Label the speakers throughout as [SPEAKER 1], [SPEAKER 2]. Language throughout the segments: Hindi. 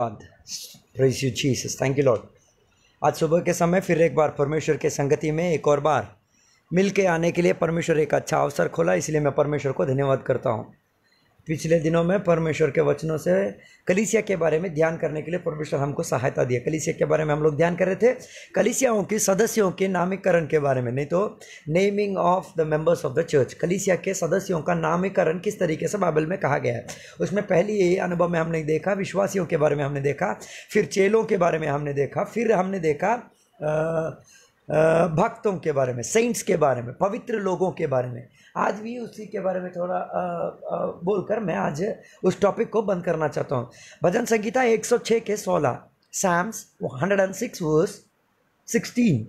[SPEAKER 1] धन्यवाद praise you Jesus thank you Lord आज सुबह के समय फिर एक बार परमेश्वर के संगति में एक और बार मिल के आने के लिए परमेश्वर एक अच्छा अवसर खोला इसलिए मैं परमेश्वर को धन्यवाद करता हूँ पिछले दिनों में परमेश्वर के वचनों से कलिसिया के बारे में ध्यान करने के लिए परमेश्वर हमको सहायता दिया कलिसिया के बारे में हम लोग ध्यान कर रहे थे कलिसियाओं के सदस्यों के नामीकरण के बारे में नहीं तो naming of the members of the church कलिसिया के सदस्यों का नामीकरण किस तरीके से बाइबल में कहा गया है उसमें पहली अनुभव में हमने देखा विश्वासियों के बारे में हमने देखा फिर चेलों के बारे में हमने देखा फिर हमने देखा आ, भक्तों के बारे में सेंट्स के बारे में पवित्र लोगों के बारे में आज भी उसी के बारे में थोड़ा बोलकर मैं आज उस टॉपिक को बंद करना चाहता हूँ भजन संगीता 106 के 16 सैम्स 106 वर्स 16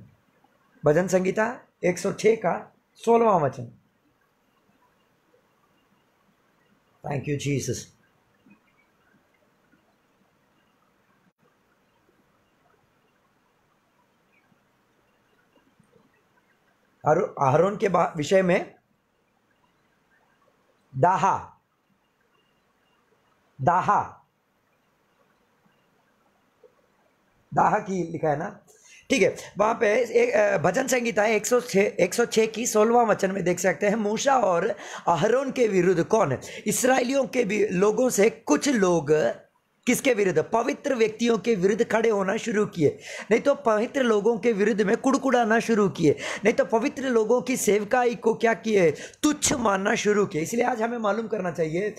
[SPEAKER 1] भजन संगीता 106 का सोलवा वचन थैंक यू जीसस आरोन के विषय में दहा दहा दाह की लिखा है ना ठीक है वहां पे एक भजन संगीता है 106 106 की सोलवा वचन में देख सकते हैं मूसा और अहरोन के विरुद्ध कौन इसराइलियों के भी लोगों से कुछ लोग किसके विरुद्ध पवित्र व्यक्तियों के विरुद्ध खड़े होना शुरू किए नहीं तो पवित्र लोगों के विरुद्ध में कुड़कुड़ाना शुरू किए नहीं तो पवित्र लोगों की सेवकाई को क्या किए तुच्छ मानना शुरू किए इसलिए आज हमें मालूम करना चाहिए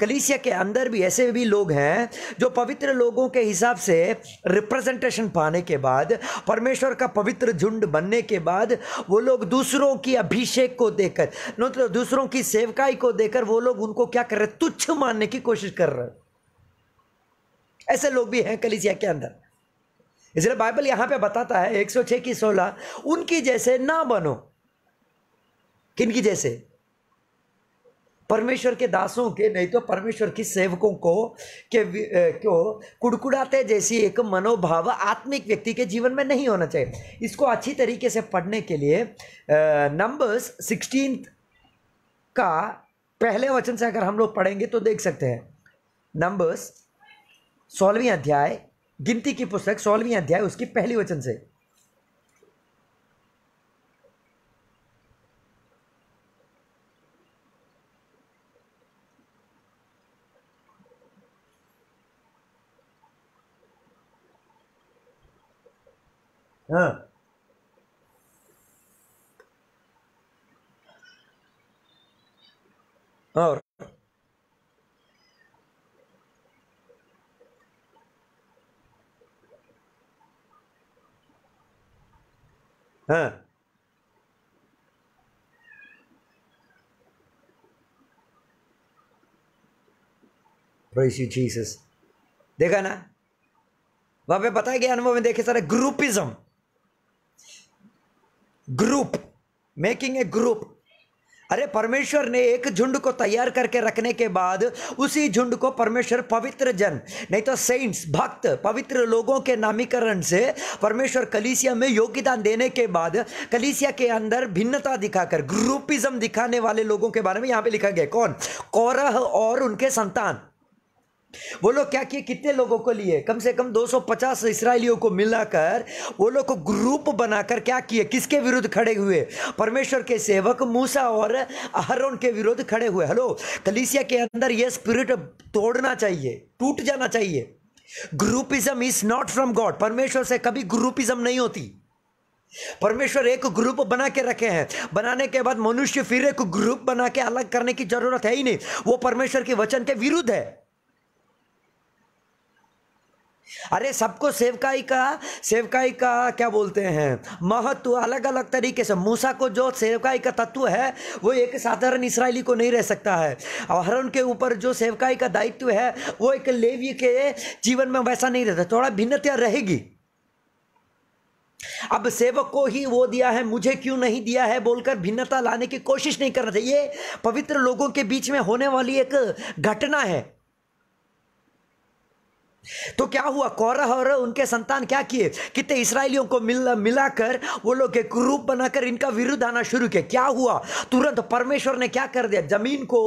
[SPEAKER 1] कलीसिया के अंदर भी ऐसे भी लोग हैं जो पवित्र लोगों के हिसाब से रिप्रेजेंटेशन पाने के बाद परमेश्वर का पवित्र झुंड बनने के बाद वो लोग दूसरों की अभिषेक को देकर मतलब दूसरों की सेवकाई को देकर वो लोग उनको क्या कर रहे तुच्छ मानने की कोशिश कर रहे हैं ऐसे लोग भी हैं कलिसिया के अंदर इसलिए बाइबल यहां पे बताता है 106 की 16 उनकी जैसे ना बनो किनकी जैसे परमेश्वर के दासों के नहीं तो परमेश्वर की सेवकों को के को कुड़कुड़ाते जैसी एक मनोभाव आत्मिक व्यक्ति के जीवन में नहीं होना चाहिए इसको अच्छी तरीके से पढ़ने के लिए नंबर्स सिक्सटीन का पहले वचन से अगर हम लोग पढ़ेंगे तो देख सकते हैं नंबर्स सोलहवीं अध्याय गिनती की पुस्तक सोलहवीं अध्याय उसकी पहली वचन से हाँ और हाँ Praise देखा ना वहां पे बताया गया अनुभव में देखे सारे groupism group making a group अरे परमेश्वर ने एक झुंड को तैयार करके रखने के बाद उसी झुंड को परमेश्वर पवित्र जन नहीं तो सेंट्स भक्त पवित्र लोगों के नामीकरण से परमेश्वर कलीसिया में योगदान देने के बाद कलीसिया के अंदर भिन्नता दिखाकर ग्रुपिज्म दिखाने वाले लोगों के बारे में यहाँ पे लिखा गया कौन कौरह और उनके संतान वो लोग क्या किए कितने लोगों को लिए कम से कम 250 इसराइलियों को मिलाकर वो लोग को ग्रुप बनाकर क्या किए किसके विरुद्ध खड़े हुए परमेश्वर के सेवक मूसा और अहरोन के विरुद्ध खड़े हुए हेलो कलीसिया के अंदर ये स्पिरिट तोड़ना चाहिए टूट जाना चाहिए groupism is not from God परमेश्वर से कभी ग्रुपिज्म नहीं होती परमेश्वर एक ग्रुप बना के रखे हैं बनाने के बाद मनुष्य फिर एक ग्रुप बना के अलग करने की जरूरत है ही नहीं वो परमेश्वर के वचन के विरुद्ध है अरे सबको सेवकाई का सेवकाई का क्या बोलते हैं महत्व अलग अलग तरीके से मूसा को जो सेवकाई का तत्व है वो एक साधारण इसराइली को नहीं रह सकता है और हरण के ऊपर जो सेवकाई का दायित्व है वो एक लेवी के जीवन में वैसा नहीं रहता थोड़ा भिन्नता रहेगी अब सेवक को ही वो दिया है मुझे क्यों नहीं दिया है बोलकर भिन्नता लाने की कोशिश नहीं करना चाहिए पवित्र लोगों के बीच में होने वाली एक घटना है तो क्या हुआ कौरह और उनके संतान क्या किए कितने इसराइलियों को मिल मिलाकर वो लोग एक रूप बनाकर इनका विरुद्ध आना शुरू किया क्या हुआ तुरंत परमेश्वर ने क्या कर दिया जमीन को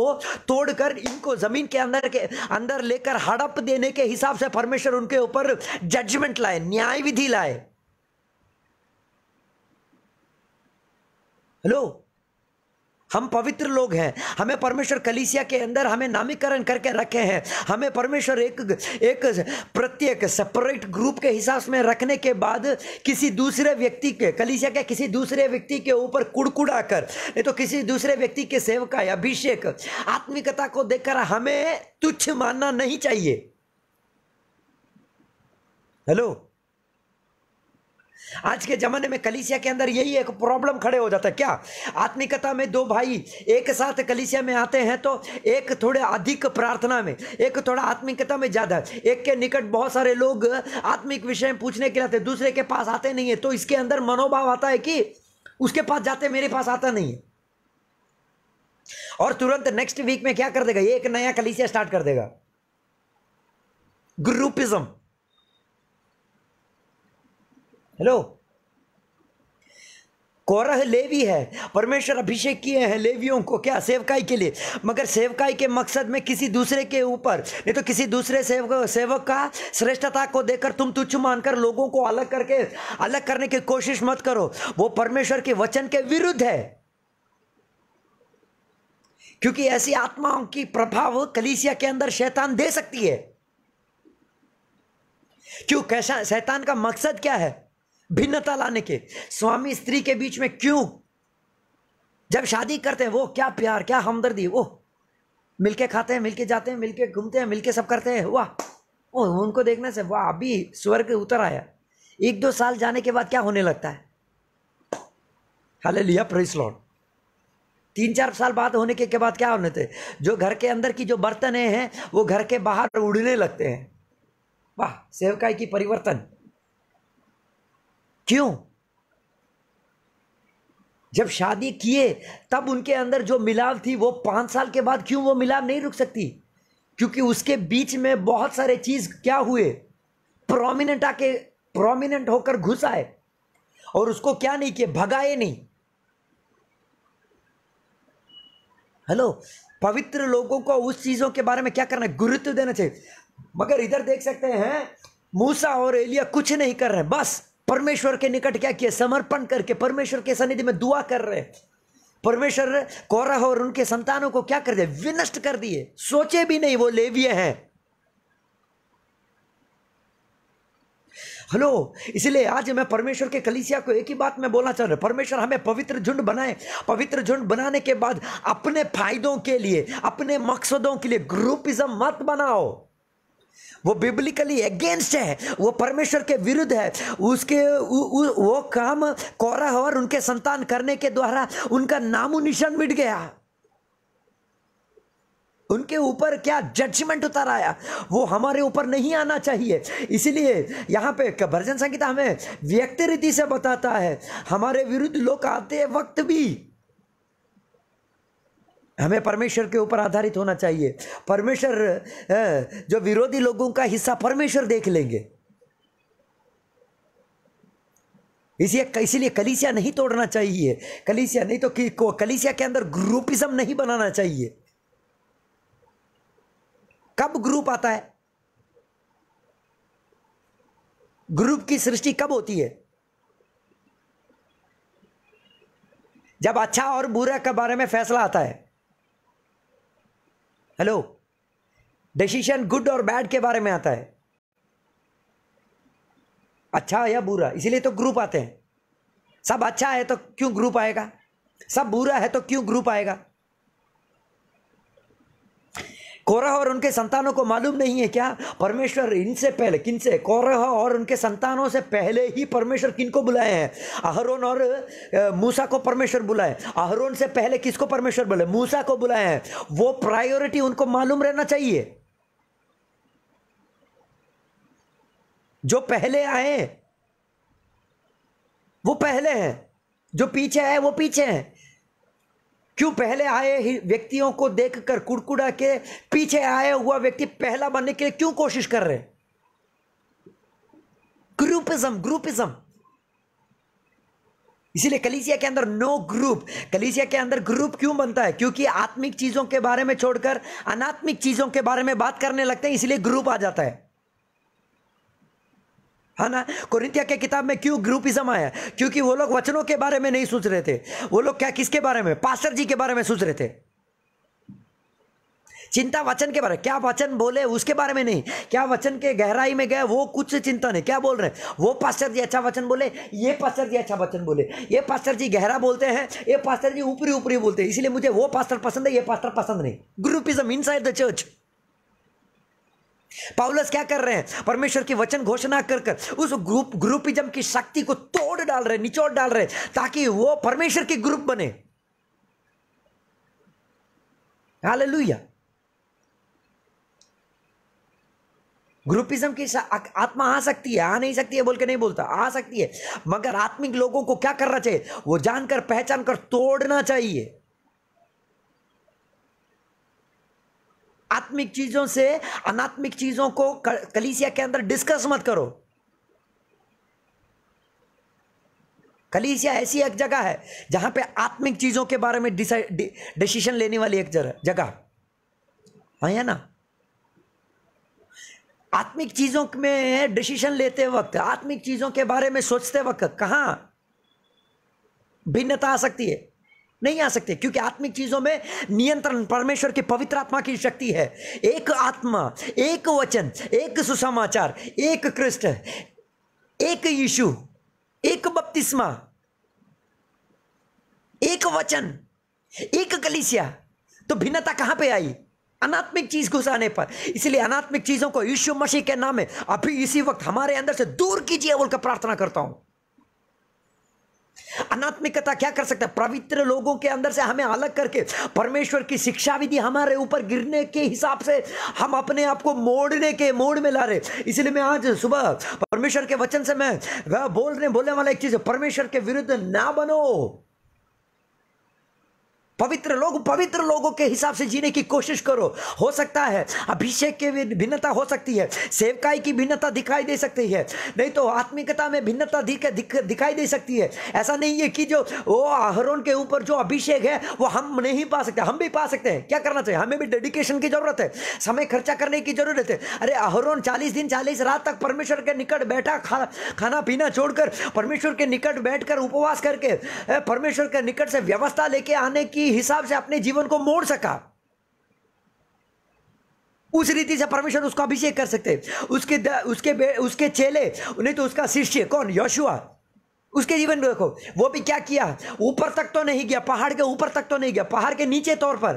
[SPEAKER 1] तोड़कर इनको जमीन के अंदर के अंदर लेकर हड़प देने के हिसाब से परमेश्वर उनके ऊपर जजमेंट लाए न्याय विधि लाए हेलो हम पवित्र लोग हैं हमें परमेश्वर कलीसिया के अंदर हमें नामीकरण करके रखे हैं हमें परमेश्वर एक एक प्रत्येक सेपरेट ग्रुप के हिसाब में रखने के बाद किसी दूसरे व्यक्ति के कलीसिया के किसी दूसरे व्यक्ति के ऊपर कुड़कुड़ा कर नहीं तो किसी दूसरे व्यक्ति के सेवका अभिषेक आत्मिकता को देखकर हमें तुच्छ मानना नहीं चाहिए हेलो आज के ज़माने में कलिसिया के अंदर यही एक प्रॉब्लम खड़े हो जाता है क्या आत्मिकता में दो भाई एक साथ कलिसिया में आते हैं तो एक थोड़े अधिक प्रार्थना में एक थोड़ा आत्मिकता में ज़्यादा एक के निकट बहुत सारे लोग आत्मिक विषय पूछने के लिए दूसरे के पास आते नहीं है तो इसके अंदर मनोभाव आता है कि उसके पास जाते मेरे पास आता नहीं है और तुरंत नेक्स्ट वीक में क्या कर देगा एक नया कलिसिया स्टार्ट कर देगा ग्रुपिज्म हेलो कोरह लेवी है परमेश्वर अभिषेक किए हैं लेवियों को क्या सेवकाई के लिए मगर सेवकाई के मकसद में किसी दूसरे के ऊपर नहीं तो किसी दूसरे सेवक सेवक का श्रेष्ठता को देकर तुम तुच्छ मानकर लोगों को अलग करके अलग करने की कोशिश मत करो वो परमेश्वर के वचन के विरुद्ध है क्योंकि ऐसी आत्माओं की प्रभाव कलीसिया के अंदर शैतान दे सकती है क्यों कैसा शैतान का मकसद क्या है भिन्नता लाने के स्वामी स्त्री के बीच में क्यों जब शादी करते हैं वो क्या प्यार क्या हमदर्दी वो मिलके खाते हैं मिलके जाते हैं मिलके घूमते हैं मिलके सब करते हैं वाह ओ उनको देखने से वाह अभी स्वर्ग उतर आया एक दो साल जाने के बाद क्या होने लगता है
[SPEAKER 2] हाले लिया प्रेस
[SPEAKER 1] लॉर्ड तीन चार साल बाद होने के, के बाद क्या होने थे जो घर के अंदर की जो बर्तने हैं वो घर के बाहर उड़ने लगते हैं वाह सेवकाई की परिवर्तन क्यों जब शादी किए तब उनके अंदर जो मिलाव थी वो पांच साल के बाद क्यों वो मिलाव नहीं रुक सकती क्योंकि उसके बीच में बहुत सारे चीज़ क्या हुए प्रोमिनेंट आके प्रोमिनेंट होकर घुस आए और उसको क्या नहीं किए भगाए नहीं हेलो पवित्र लोगों को उस चीजों के बारे में क्या करना है गुरुत्व देना चाहिए मगर इधर देख सकते हैं मूसा और एलिया कुछ नहीं कर रहे बस परमेश्वर के निकट क्या किया समर्पण करके परमेश्वर के सनिधि में दुआ कर रहे परमेश्वर कोरह और उनके संतानों को क्या कर दिया विनष्ट कर दिए सोचे भी नहीं वो लेविय हैं हेलो इसलिए आज मैं परमेश्वर के कलिसिया को एक ही बात में बोलना चाह रहा हूं परमेश्वर हमें पवित्र झुंड बनाए पवित्र झुंड बनाने के बाद अपने फायदों के लिए अपने मकसदों के लिए ग्रुपिज्म मत बनाओ वो बिब्लिकली अगेंस्ट है वो परमेश्वर के विरुद्ध है उसके उ, उ, वो काम कोरा और उनके संतान करने के द्वारा उनका नामो निशान मिट गया उनके ऊपर क्या जजमेंट उतर आया वो हमारे ऊपर नहीं आना चाहिए इसीलिए यहाँ पे भजन संगीता हमें व्यक्ति रीति से बताता है हमारे विरुद्ध लोग आते वक्त भी हमें परमेश्वर के ऊपर आधारित होना चाहिए परमेश्वर जो विरोधी लोगों का हिस्सा परमेश्वर देख लेंगे इसी इसीलिए कलिसिया नहीं तोड़ना चाहिए कलिसिया नहीं तो कि, कलिसिया के अंदर ग्रुपिज्म नहीं बनाना चाहिए कब ग्रुप आता है ग्रुप की सृष्टि कब होती है जब अच्छा और बुरा के बारे में फैसला आता है हेलो डिसीशन गुड और बैड के बारे में आता है अच्छा या बुरा इसीलिए तो ग्रुप आते हैं सब अच्छा है तो क्यों ग्रुप आएगा सब बुरा है तो क्यों ग्रुप आएगा कोरह और उनके संतानों को मालूम नहीं है क्या परमेश्वर इनसे पहले किन से कोरह और उनके संतानों से पहले ही परमेश्वर किन को बुलाए हैं अहरोन और मूसा को परमेश्वर बुलाए अहरोन से पहले किसको परमेश्वर बुलाए मूसा को बुलाए हैं वो प्रायोरिटी उनको मालूम रहना चाहिए जो पहले आए वो पहले हैं जो पीछे आए वो पीछे हैं क्यों पहले आए व्यक्तियों को देखकर कुड़कुड़ा के पीछे आया हुआ व्यक्ति पहला बनने के लिए क्यों कोशिश कर रहे ग्रुपिज्म ग्रुपिज्म इसीलिए कलीसिया के अंदर नो ग्रुप कलीसिया के अंदर ग्रुप क्यों बनता है क्योंकि आत्मिक चीजों के बारे में छोड़कर अनात्मिक चीजों के बारे में बात करने लगते हैं इसलिए ग्रुप आ जाता है है हाँ ना कोरिंतिया के किताब में क्यों ग्रुपिज्म आया क्योंकि वो लोग वचनों के बारे में नहीं सोच रहे थे वो लोग क्या किसके बारे में पास्टर जी के बारे में सोच रहे थे चिंता वचन के बारे में क्या वचन बोले उसके बारे में नहीं क्या वचन के गहराई में गए वो कुछ चिंता नहीं क्या बोल रहे हैं वो पास्टर जी अच्छा वचन बोले ये पास्टर जी अच्छा वचन बोले ये पास्टर जी गहरा बोलते हैं ये पास्टर जी ऊपरी ऊपरी बोलते हैं इसलिए मुझे वो पास्टर पसंद है ये पास्टर पसंद नहीं groupism inside the church पाउलस क्या कर रहे हैं परमेश्वर की वचन घोषणा कर कर उस ग्रुप ग्रुपिज्म की शक्ति को तोड़ डाल रहे निचोड़ डाल रहे ताकि वो परमेश्वर के ग्रुप बने हालेलुया ग्रुपिज्म की आत्मा आ सकती है आ नहीं सकती है बोल के नहीं बोलता आ सकती है मगर आत्मिक लोगों को क्या करना चाहिए वो जानकर पहचान कर तोड़ना चाहिए आत्मिक चीज़ों से अनात्मिक चीज़ों को कलीसिया के अंदर डिस्कस मत करो कलीसिया ऐसी एक जगह है जहां पे आत्मिक चीज़ों के बारे में डिसीजन लेने वाली एक जगह है हाँ ना आत्मिक चीज़ों में डिसीजन लेते वक्त आत्मिक चीज़ों के बारे में सोचते वक्त कहां भिन्नता आ सकती है नहीं आ सकते क्योंकि आत्मिक चीजों में नियंत्रण परमेश्वर की पवित्र आत्मा की शक्ति है एक आत्मा एक वचन एक सुसमाचार एक कृष्ण एक यीशु एक बपतिस्मा एक वचन एक कलिसिया तो भिन्नता कहां पे आई अनात्मिक चीज घुसाने पर इसलिए अनात्मिक चीजों को यीशु मसीह के नाम में अभी इसी वक्त हमारे अंदर से दूर कीजिए बोलकर प्रार्थना करता हूं अनात्मिकता क्या कर सकता है पवित्र लोगों के अंदर से हमें अलग करके परमेश्वर की शिक्षा विधि हमारे ऊपर गिरने के हिसाब से हम अपने आप को मोड़ने के मोड़ में ला रहे इसलिए मैं आज सुबह परमेश्वर के वचन से मैं वह बोल रहे बोलने वाला एक चीज परमेश्वर के विरुद्ध ना बनो पवित्र लोग पवित्र लोगों के हिसाब से जीने की कोशिश करो हो सकता है अभिषेक की भिन्नता हो सकती है सेवकाई की भिन्नता दिखाई दे सकती है नहीं तो आत्मिकता में भिन्नता दिख, दिखाई दे सकती है ऐसा नहीं है कि जो वो आहरोन के ऊपर जो अभिषेक है वो हम नहीं पा सकते हम भी पा सकते हैं क्या करना चाहिए हमें भी डेडिकेशन की जरूरत है समय खर्चा करने की जरूरत है अरे आहरोन चालीस दिन चालीस रात तक परमेश्वर के निकट बैठा खा, खाना पीना छोड़कर परमेश्वर के निकट बैठ उपवास करके परमेश्वर के निकट से व्यवस्था लेके आने की हिसाब से अपने जीवन को मोड़ सका उस रीति से परमेश्वर उसको अभिषेक कर सकते उसके द, उसके उसके चेले नहीं तो उसका शिष्य कौन यशुआ उसके जीवन में देखो वो भी क्या किया ऊपर तक तो नहीं गया पहाड़ के ऊपर तक तो नहीं गया पहाड़ के नीचे तौर पर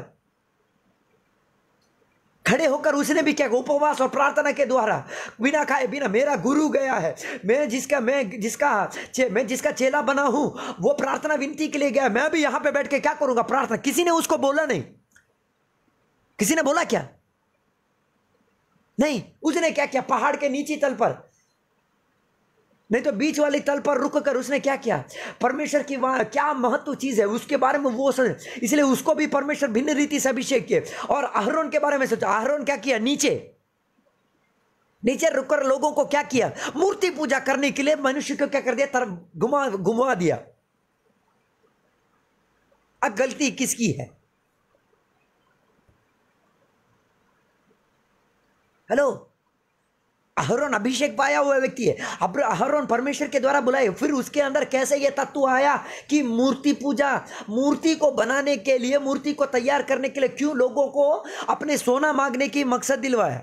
[SPEAKER 1] खड़े होकर उसने भी क्या उपवास और प्रार्थना के द्वारा बिना खाए बिना मेरा गुरु गया है मैं जिसका मैं जिसका चे, मैं जिसका चेला बना हूं वो प्रार्थना विनती के लिए गया मैं भी यहां पे बैठ के क्या करूंगा प्रार्थना किसी ने उसको बोला नहीं किसी ने बोला क्या नहीं उसने क्या किया पहाड़ के नीचे तल पर नहीं तो बीच वाली तल पर रुक कर उसने क्या किया परमेश्वर की क्या महत्व चीज़ है उसके बारे में वो सोच इसलिए उसको भी परमेश्वर भिन्न रीति से अभिषेक किए और आहरोन के बारे में सोचा आहरोन क्या किया नीचे नीचे रुककर लोगों को क्या किया मूर्ति पूजा करने के लिए मनुष्य को क्या कर दिया तरफ घुमा घुमा दिया अब गलती किसकी है हेलो अहरोन अभिषेक पाया हुआ व्यक्ति है अब अहरोन परमेश्वर के द्वारा बुलाए फिर उसके अंदर कैसे ये तत्व आया कि मूर्ति पूजा मूर्ति को बनाने के लिए मूर्ति को तैयार करने के लिए क्यों लोगों को अपने सोना मांगने की मकसद दिलवाया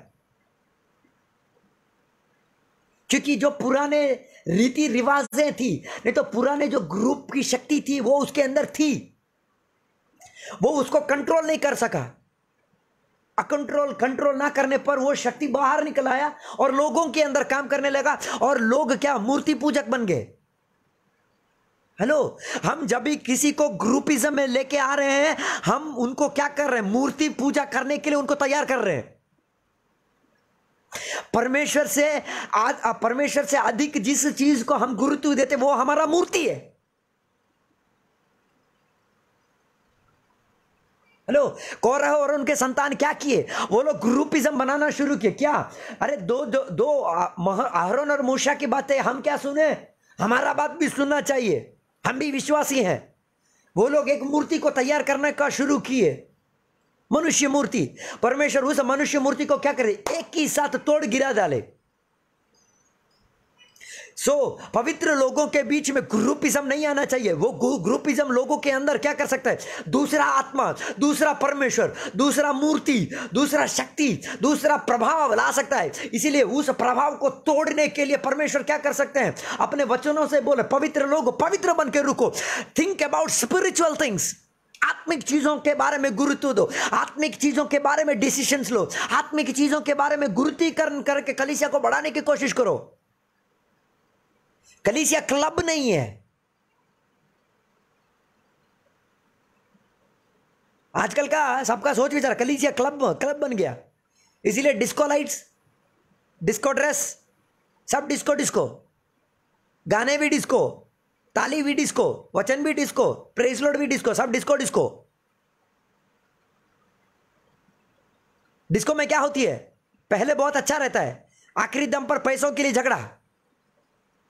[SPEAKER 1] क्योंकि जो पुराने रीति रिवाजें थी नहीं तो पुराने जो ग्रुप की शक्ति थी वो उसके अंदर थी वो उसको कंट्रोल नहीं कर सका अकंट्रोल कंट्रोल ना करने पर वो शक्ति बाहर निकल आया और लोगों के अंदर काम करने लगा और लोग क्या मूर्ति पूजक बन गए हेलो हम जब भी किसी को ग्रुपिज्म में लेके आ रहे हैं हम उनको क्या कर रहे हैं मूर्ति पूजा करने के लिए उनको तैयार कर रहे हैं परमेश्वर से परमेश्वर से अधिक जिस चीज को हम गुरुत्व देते वो हमारा मूर्ति है हेलो कौरव और उनके संतान क्या किए वो लोग ग्रुपिज्म बनाना शुरू किए क्या अरे दो दो, दो आहरोन और मूषा की बातें हम क्या सुने हमारा बात भी सुनना चाहिए हम भी विश्वासी हैं वो लोग एक मूर्ति को तैयार करने का शुरू किए मनुष्य मूर्ति परमेश्वर उस मनुष्य मूर्ति को क्या करे एक ही साथ तोड़ गिरा डाले सो so, पवित्र लोगों के बीच में ग्रुपिज्म नहीं आना चाहिए वो ग्रुपिज्म लोगों के अंदर क्या कर सकता है दूसरा आत्मा दूसरा परमेश्वर दूसरा मूर्ति दूसरा शक्ति दूसरा प्रभाव ला सकता है इसीलिए उस प्रभाव को तोड़ने के लिए परमेश्वर क्या कर सकते हैं अपने वचनों से बोले पवित्र लोग पवित्र बन के रुको थिंक अबाउट स्पिरिचुअल थिंग्स आत्मिक चीजों के बारे में गुरुत्व दो आत्मिक चीजों के बारे में डिसीशंस लो आत्मिक चीजों के बारे में गुरुत्वीकरण करके कलिसिया को बढ़ाने की कोशिश करो कलीसिया क्लब नहीं है आजकल का सबका सोच विचार कलीसिया क्लब क्लब बन गया इसीलिए डिस्को लाइट्स डिस्को ड्रेस सब डिस्को डिस्को गाने भी डिस्को ताली भी डिस्को वचन भी डिस्को प्रेसलोड भी डिस्को सब डिस्को डिस्को डिस्को में क्या होती है पहले बहुत अच्छा रहता है आखिरी दम पर पैसों के लिए झगड़ा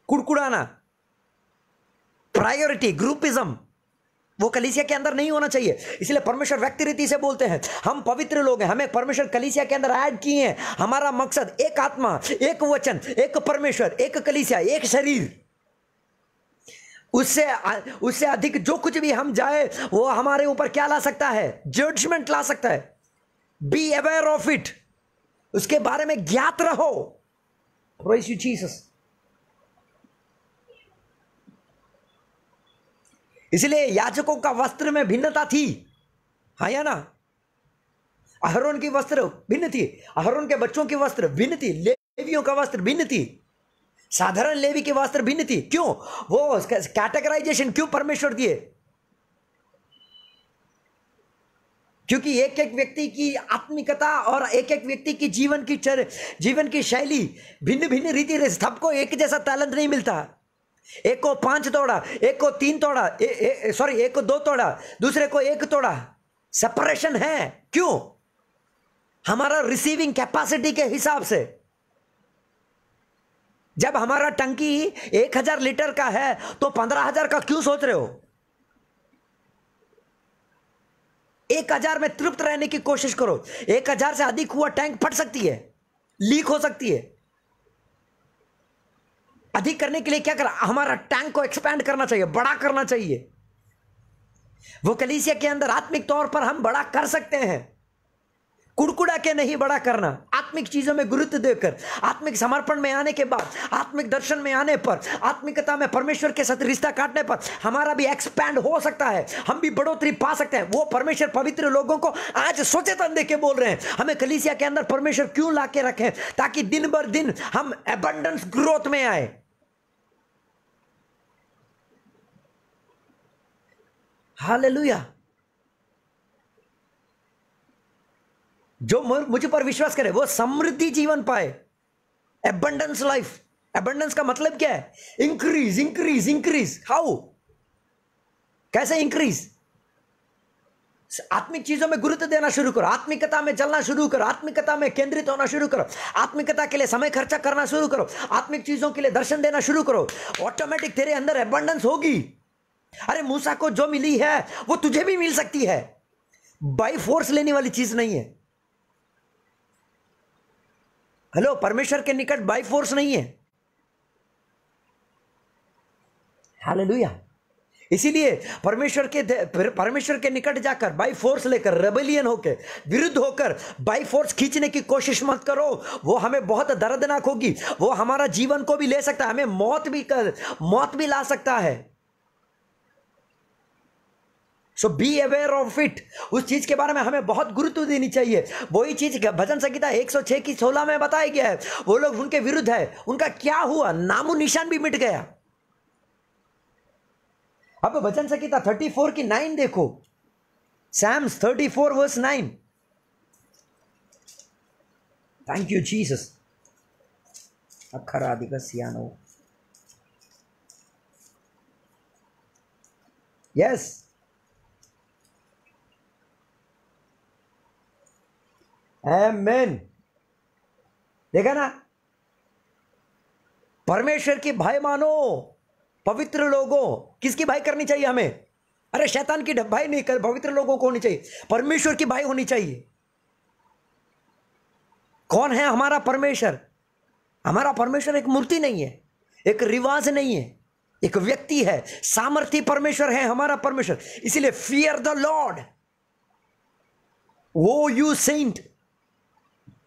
[SPEAKER 1] कुड़कुड़ाना प्रायोरिटी ग्रुपिज्म वो कलीसिया के अंदर नहीं होना चाहिए इसलिए परमेश्वर व्यक्ति रीति से बोलते हैं हम पवित्र लोग हैं हमें परमेश्वर कलीसिया के अंदर ऐड किए हैं हमारा मकसद एक आत्मा एक वचन एक परमेश्वर एक कलीसिया एक शरीर उससे उससे अधिक जो कुछ भी हम जाए वो हमारे ऊपर क्या ला सकता है जजमेंट ला सकता है बी अवेयर ऑफ इट उसके बारे में ज्ञात रहो प्रोइस यू जीसस इसलिए याचकों का वस्त्र में भिन्नता थी हाँ या ना अहरोन की वस्त्र भिन्न थी अहरोन के बच्चों की वस्त्र भिन्न थी लेवियों का वस्त्र भिन्न थी साधारण लेवी के वस्त्र भिन्न थी क्यों वो कैटेगराइजेशन क्यों परमेश्वर दिए क्योंकि एक एक व्यक्ति की आत्मिकता और एक एक व्यक्ति की जीवन की चर जीवन की शैली भिन्न भिन्न रीति सबको एक जैसा टैलेंट नहीं मिलता एक को पांच तोड़ा एक को तीन तोड़ा सॉरी एक को दो तोड़ा दूसरे को एक तोड़ा सेपरेशन है क्यों हमारा रिसीविंग कैपेसिटी के हिसाब से जब हमारा टंकी एक हजार लीटर का है तो पंद्रह हजार का क्यों सोच रहे हो एक हजार में तृप्त रहने की कोशिश करो एक हजार से अधिक हुआ टैंक फट सकती है लीक हो सकती है अधिक करने के लिए क्या करा हमारा टैंक को एक्सपैंड करना चाहिए बड़ा करना चाहिए वो कलीसिया के अंदर आत्मिक तौर पर हम बड़ा कर सकते हैं कुड़कुड़ा के नहीं बड़ा करना आत्मिक चीजों में गुरुत्व देकर आत्मिक समर्पण में आने के बाद आत्मिक दर्शन में आने पर आत्मिकता में परमेश्वर के साथ रिश्ता काटने पर हमारा भी एक्सपैंड हो सकता है हम भी बढ़ोतरी पा सकते हैं वो परमेश्वर पवित्र लोगों को आज सोचेतन दे के बोल रहे हैं हमें कलीसिया के अंदर परमेश्वर क्यों ला के रखें ताकि दिन भर दिन हम एबंडेंस ग्रोथ में आए हालेलुया जो मुझ पर विश्वास करे वो समृद्धि जीवन पाए एबंडेंस लाइफ एबंडेंस का मतलब क्या है इंक्रीज इंक्रीज इंक्रीज हाउ कैसे इंक्रीज आत्मिक चीजों में गुरुत्व देना शुरू करो आत्मिकता में चलना शुरू करो आत्मिकता में केंद्रित होना शुरू करो आत्मिकता के लिए समय खर्चा करना शुरू करो आत्मिक चीजों के लिए दर्शन देना शुरू करो ऑटोमेटिक तेरे अंदर एबंडेंस होगी अरे मूसा को जो मिली है वो तुझे भी मिल सकती है बाई फोर्स लेने वाली चीज नहीं है हेलो परमेश्वर के निकट बाई फोर्स नहीं है हालेलुया इसीलिए परमेश्वर के परमेश्वर के निकट जाकर बाई फोर्स लेकर रेबेलियन होकर विरुद्ध होकर बाई फोर्स खींचने की कोशिश मत करो वो हमें बहुत दर्दनाक होगी वो हमारा जीवन को भी ले सकता है हमें मौत भी कर मौत भी ला सकता है so be aware of it उस चीज़ के बारे में हमें बहुत गुरुत्व देनी चाहिए वही चीज़ भजन संगीता 106 की 16 में बताया गया है वो लोग उनके विरुद्ध है उनका क्या हुआ नामो निशान भी मिट गया अब भजन संगीता 34 की 9 देखो Psalms 34 verse nine thank you Jesus सियानो यस yes. एमेन देखा ना परमेश्वर की भाई मानो पवित्र लोगों किसकी भाई करनी चाहिए हमें अरे शैतान की भाई नहीं कर पवित्र लोगों को होनी चाहिए परमेश्वर की भाई होनी चाहिए कौन है हमारा परमेश्वर हमारा परमेश्वर एक मूर्ति नहीं है एक रिवाज नहीं है एक व्यक्ति है सामर्थ्य परमेश्वर है हमारा परमेश्वर इसीलिए फियर द लॉर्ड वो यू सेंट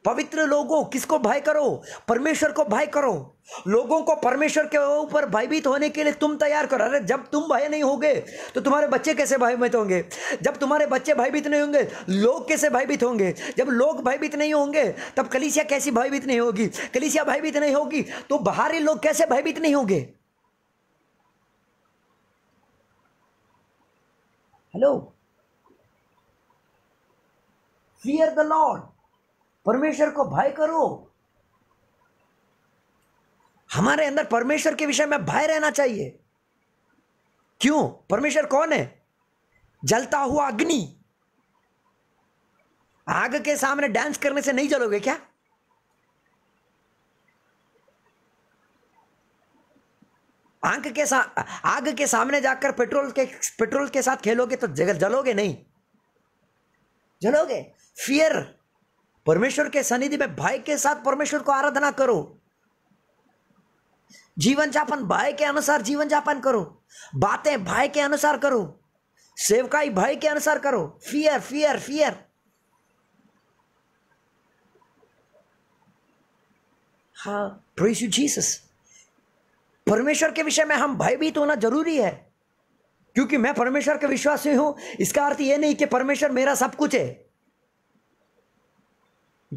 [SPEAKER 1] पवित्र लोगों किसको भय करो परमेश्वर को भय करो लोगों को परमेश्वर के ऊपर भयभीत होने के लिए तुम तैयार करो अरे जब तुम भय नहीं होगे तो तुम्हारे बच्चे कैसे भयभीत होंगे जब तुम्हारे बच्चे भयभीत नहीं होंगे लोग कैसे भयभीत होंगे जब लोग भयभीत नहीं होंगे तब कलिसिया कैसी भयभीत नहीं होगी कलिसिया भयभीत नहीं होगी तो बाहरी लोग कैसे भयभीत नहीं होंगे हेलो फियर द लॉर्ड परमेश्वर को भय करो हमारे अंदर परमेश्वर के विषय में भय रहना चाहिए क्यों परमेश्वर कौन है जलता हुआ अग्नि आग के सामने डांस करने से नहीं जलोगे क्या आग के साथ आग के सामने जाकर पेट्रोल के पेट्रोल के साथ खेलोगे तो जगह जलोगे नहीं जलोगे फियर परमेश्वर के सनिधि में भाई के साथ परमेश्वर को आराधना करो जीवन जापन भाई के अनुसार जीवन जापन करो बातें भाई के अनुसार करो सेवकाई भाई के अनुसार करो फियर फियर फियर हाँ प्रेस यू जीसस परमेश्वर के विषय में हम भयभीत तो होना जरूरी है क्योंकि मैं परमेश्वर के विश्वासी हूं इसका अर्थ यह नहीं कि परमेश्वर मेरा सब कुछ है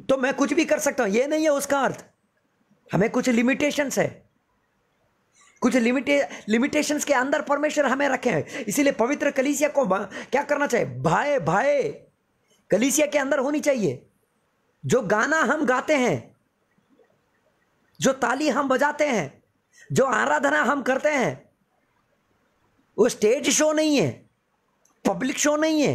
[SPEAKER 1] तो मैं कुछ भी कर सकता हूं ये नहीं है उसका अर्थ हमें कुछ लिमिटेशंस है कुछ लिमिटे लिमिटेशंस के अंदर परमेश्वर हमें रखे हैं इसीलिए पवित्र कलीसिया को क्या करना चाहिए भाए भाए कलीसिया के अंदर होनी चाहिए जो गाना हम गाते हैं जो ताली हम बजाते हैं जो आराधना हम करते हैं वो स्टेज शो नहीं है पब्लिक शो नहीं है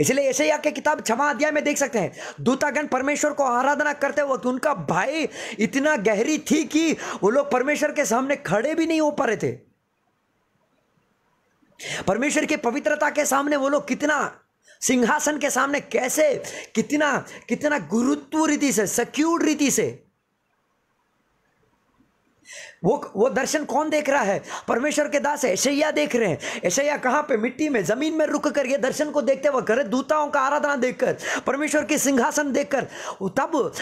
[SPEAKER 1] इसलिए ऐसे के किताब छवा अध्याय में देख सकते हैं दूतागण परमेश्वर को आराधना करते वक्त उनका भाई इतना गहरी थी कि वो लोग परमेश्वर के सामने खड़े भी नहीं हो पा रहे थे परमेश्वर की पवित्रता के सामने वो लोग कितना सिंहासन के सामने कैसे कितना कितना गुरुत्व रीति से सिक्योर रीति से वो वो दर्शन कौन देख रहा है परमेश्वर के दास ऐशैया देख रहे हैं ऐशैया कहाँ पे मिट्टी में जमीन में रुक कर ये दर्शन को देखते वह करे दूताओं का आराधना देखकर परमेश्वर के सिंहासन देखकर तब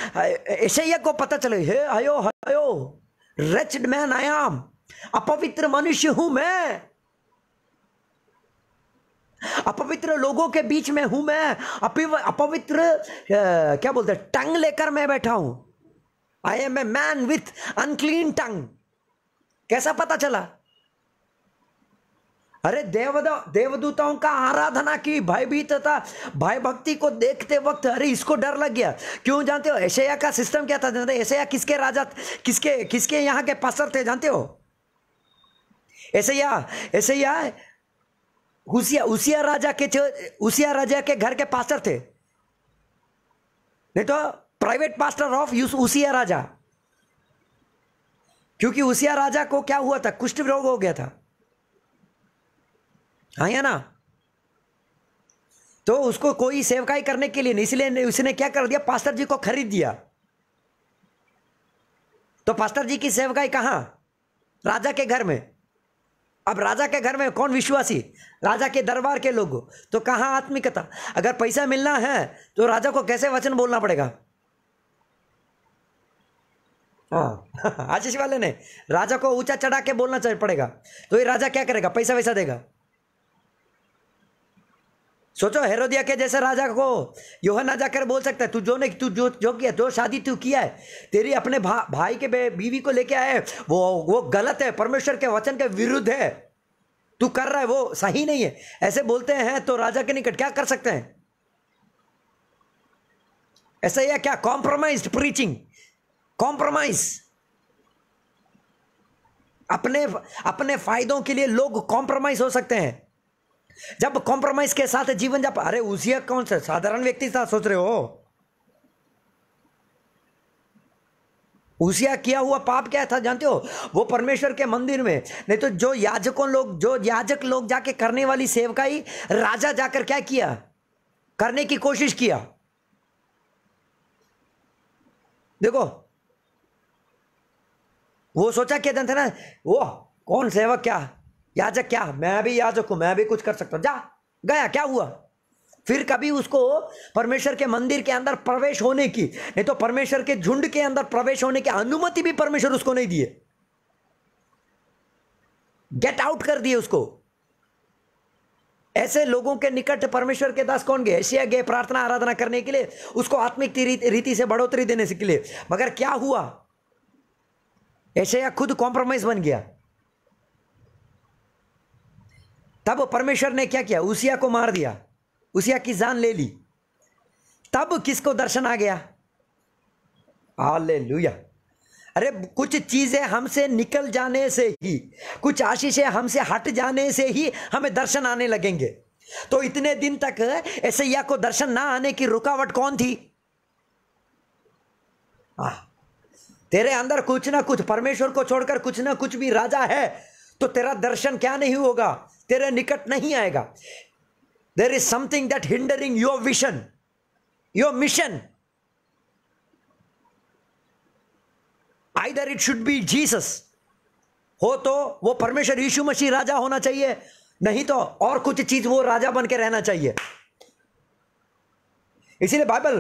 [SPEAKER 1] ऐशैया को पता चले हे हयो हयो रचड मैन आई अपवित्र मनुष्य हूं मैं अपवित्र लोगों के बीच में हूं मैं अपवित्र क्या बोलते टंग लेकर मैं बैठा हूं I am a man with unclean tongue कैसा पता चला अरे देवद देवदूताओं का आराधना की भयभीत था भाई भक्ति को देखते वक्त अरे इसको डर लग गया क्यों जानते हो एशिया का सिस्टम क्या था जानते एशिया किसके राजा किसके किसके यहां के पासर थे जानते हो एशिया एशिया उसिया उसिया राजा के उसिया राजा के घर के पास्टर थे नहीं तो प्राइवेट पास्टर ऑफ उसिया राजा क्योंकि उसिया राजा को क्या हुआ था कुष्ठ रोग हो गया था हाँ या ना तो उसको कोई सेवकाई करने के लिए नहीं इसलिए उसने क्या कर दिया पास्टर जी को खरीद दिया तो पास्टर जी की सेवकाई कहां राजा के घर में अब राजा के घर में कौन विश्वासी राजा के दरबार के लोग तो कहां आत्मिकता अगर पैसा मिलना है तो राजा को कैसे वचन बोलना पड़ेगा हाँ आशीष वाले ने राजा को ऊंचा चढ़ा के बोलना चाहिए पड़ेगा तो ये राजा क्या करेगा पैसा वैसा देगा सोचो हेरोदिया के जैसे राजा को योहना जाकर बोल सकता है तू जो नहीं तू जो जो किया जो शादी तू किया है तेरी अपने भा, भाई के बीवी को लेके आए वो वो गलत है परमेश्वर के वचन के विरुद्ध है तू कर रहा है वो सही नहीं है ऐसे बोलते हैं तो राजा के निकट क्या कर सकते हैं ऐसा ही है क्या कॉम्प्रोमाइज प्रीचिंग कॉम्प्रोमाइज अपने अपने फायदों के लिए लोग कॉम्प्रोमाइज हो सकते हैं जब कॉम्प्रोमाइज के साथ जीवन जब अरे उसी कौन सा साधारण व्यक्ति साथ सोच रहे हो उसिया किया हुआ पाप क्या था जानते हो वो परमेश्वर के मंदिर में नहीं तो जो याजकों लोग जो याजक लोग जाके करने वाली सेवकाई राजा जाकर क्या किया करने की कोशिश किया देखो वो सोचा क्या जनता ना वो कौन सेवक क्या याजक क्या मैं भी याजक हूं मैं भी कुछ कर सकता जा गया क्या हुआ फिर कभी उसको परमेश्वर के मंदिर के अंदर प्रवेश होने की नहीं तो परमेश्वर के झुंड के अंदर प्रवेश होने की अनुमति भी परमेश्वर उसको नहीं दिए गेट आउट कर दिए उसको ऐसे लोगों के निकट परमेश्वर के दास कौन गए ऐसे गए प्रार्थना आराधना करने के लिए उसको आत्मिक रीति से बढ़ोतरी देने के लिए मगर क्या हुआ ऐशया खुद कॉम्प्रोमाइज बन गया तब परमेश्वर ने क्या किया उसिया को मार दिया उसिया की जान ले ली तब किसको दर्शन आ गया आले अरे कुछ चीज़ें हमसे निकल जाने से ही कुछ आशीषें हमसे हट जाने से ही हमें दर्शन आने लगेंगे तो इतने दिन तक ऐसे या को दर्शन ना आने की रुकावट कौन थी आ, तेरे अंदर कुछ ना कुछ परमेश्वर को छोड़कर कुछ ना कुछ भी राजा है तो तेरा दर्शन क्या नहीं होगा तेरे निकट नहीं आएगा there is something that hindering your vision your mission I it should be Jesus हो तो वो परमेश्वर यीशु मसीह राजा होना चाहिए नहीं तो और कुछ चीज वो राजा बन के रहना चाहिए इसीलिए बाइबल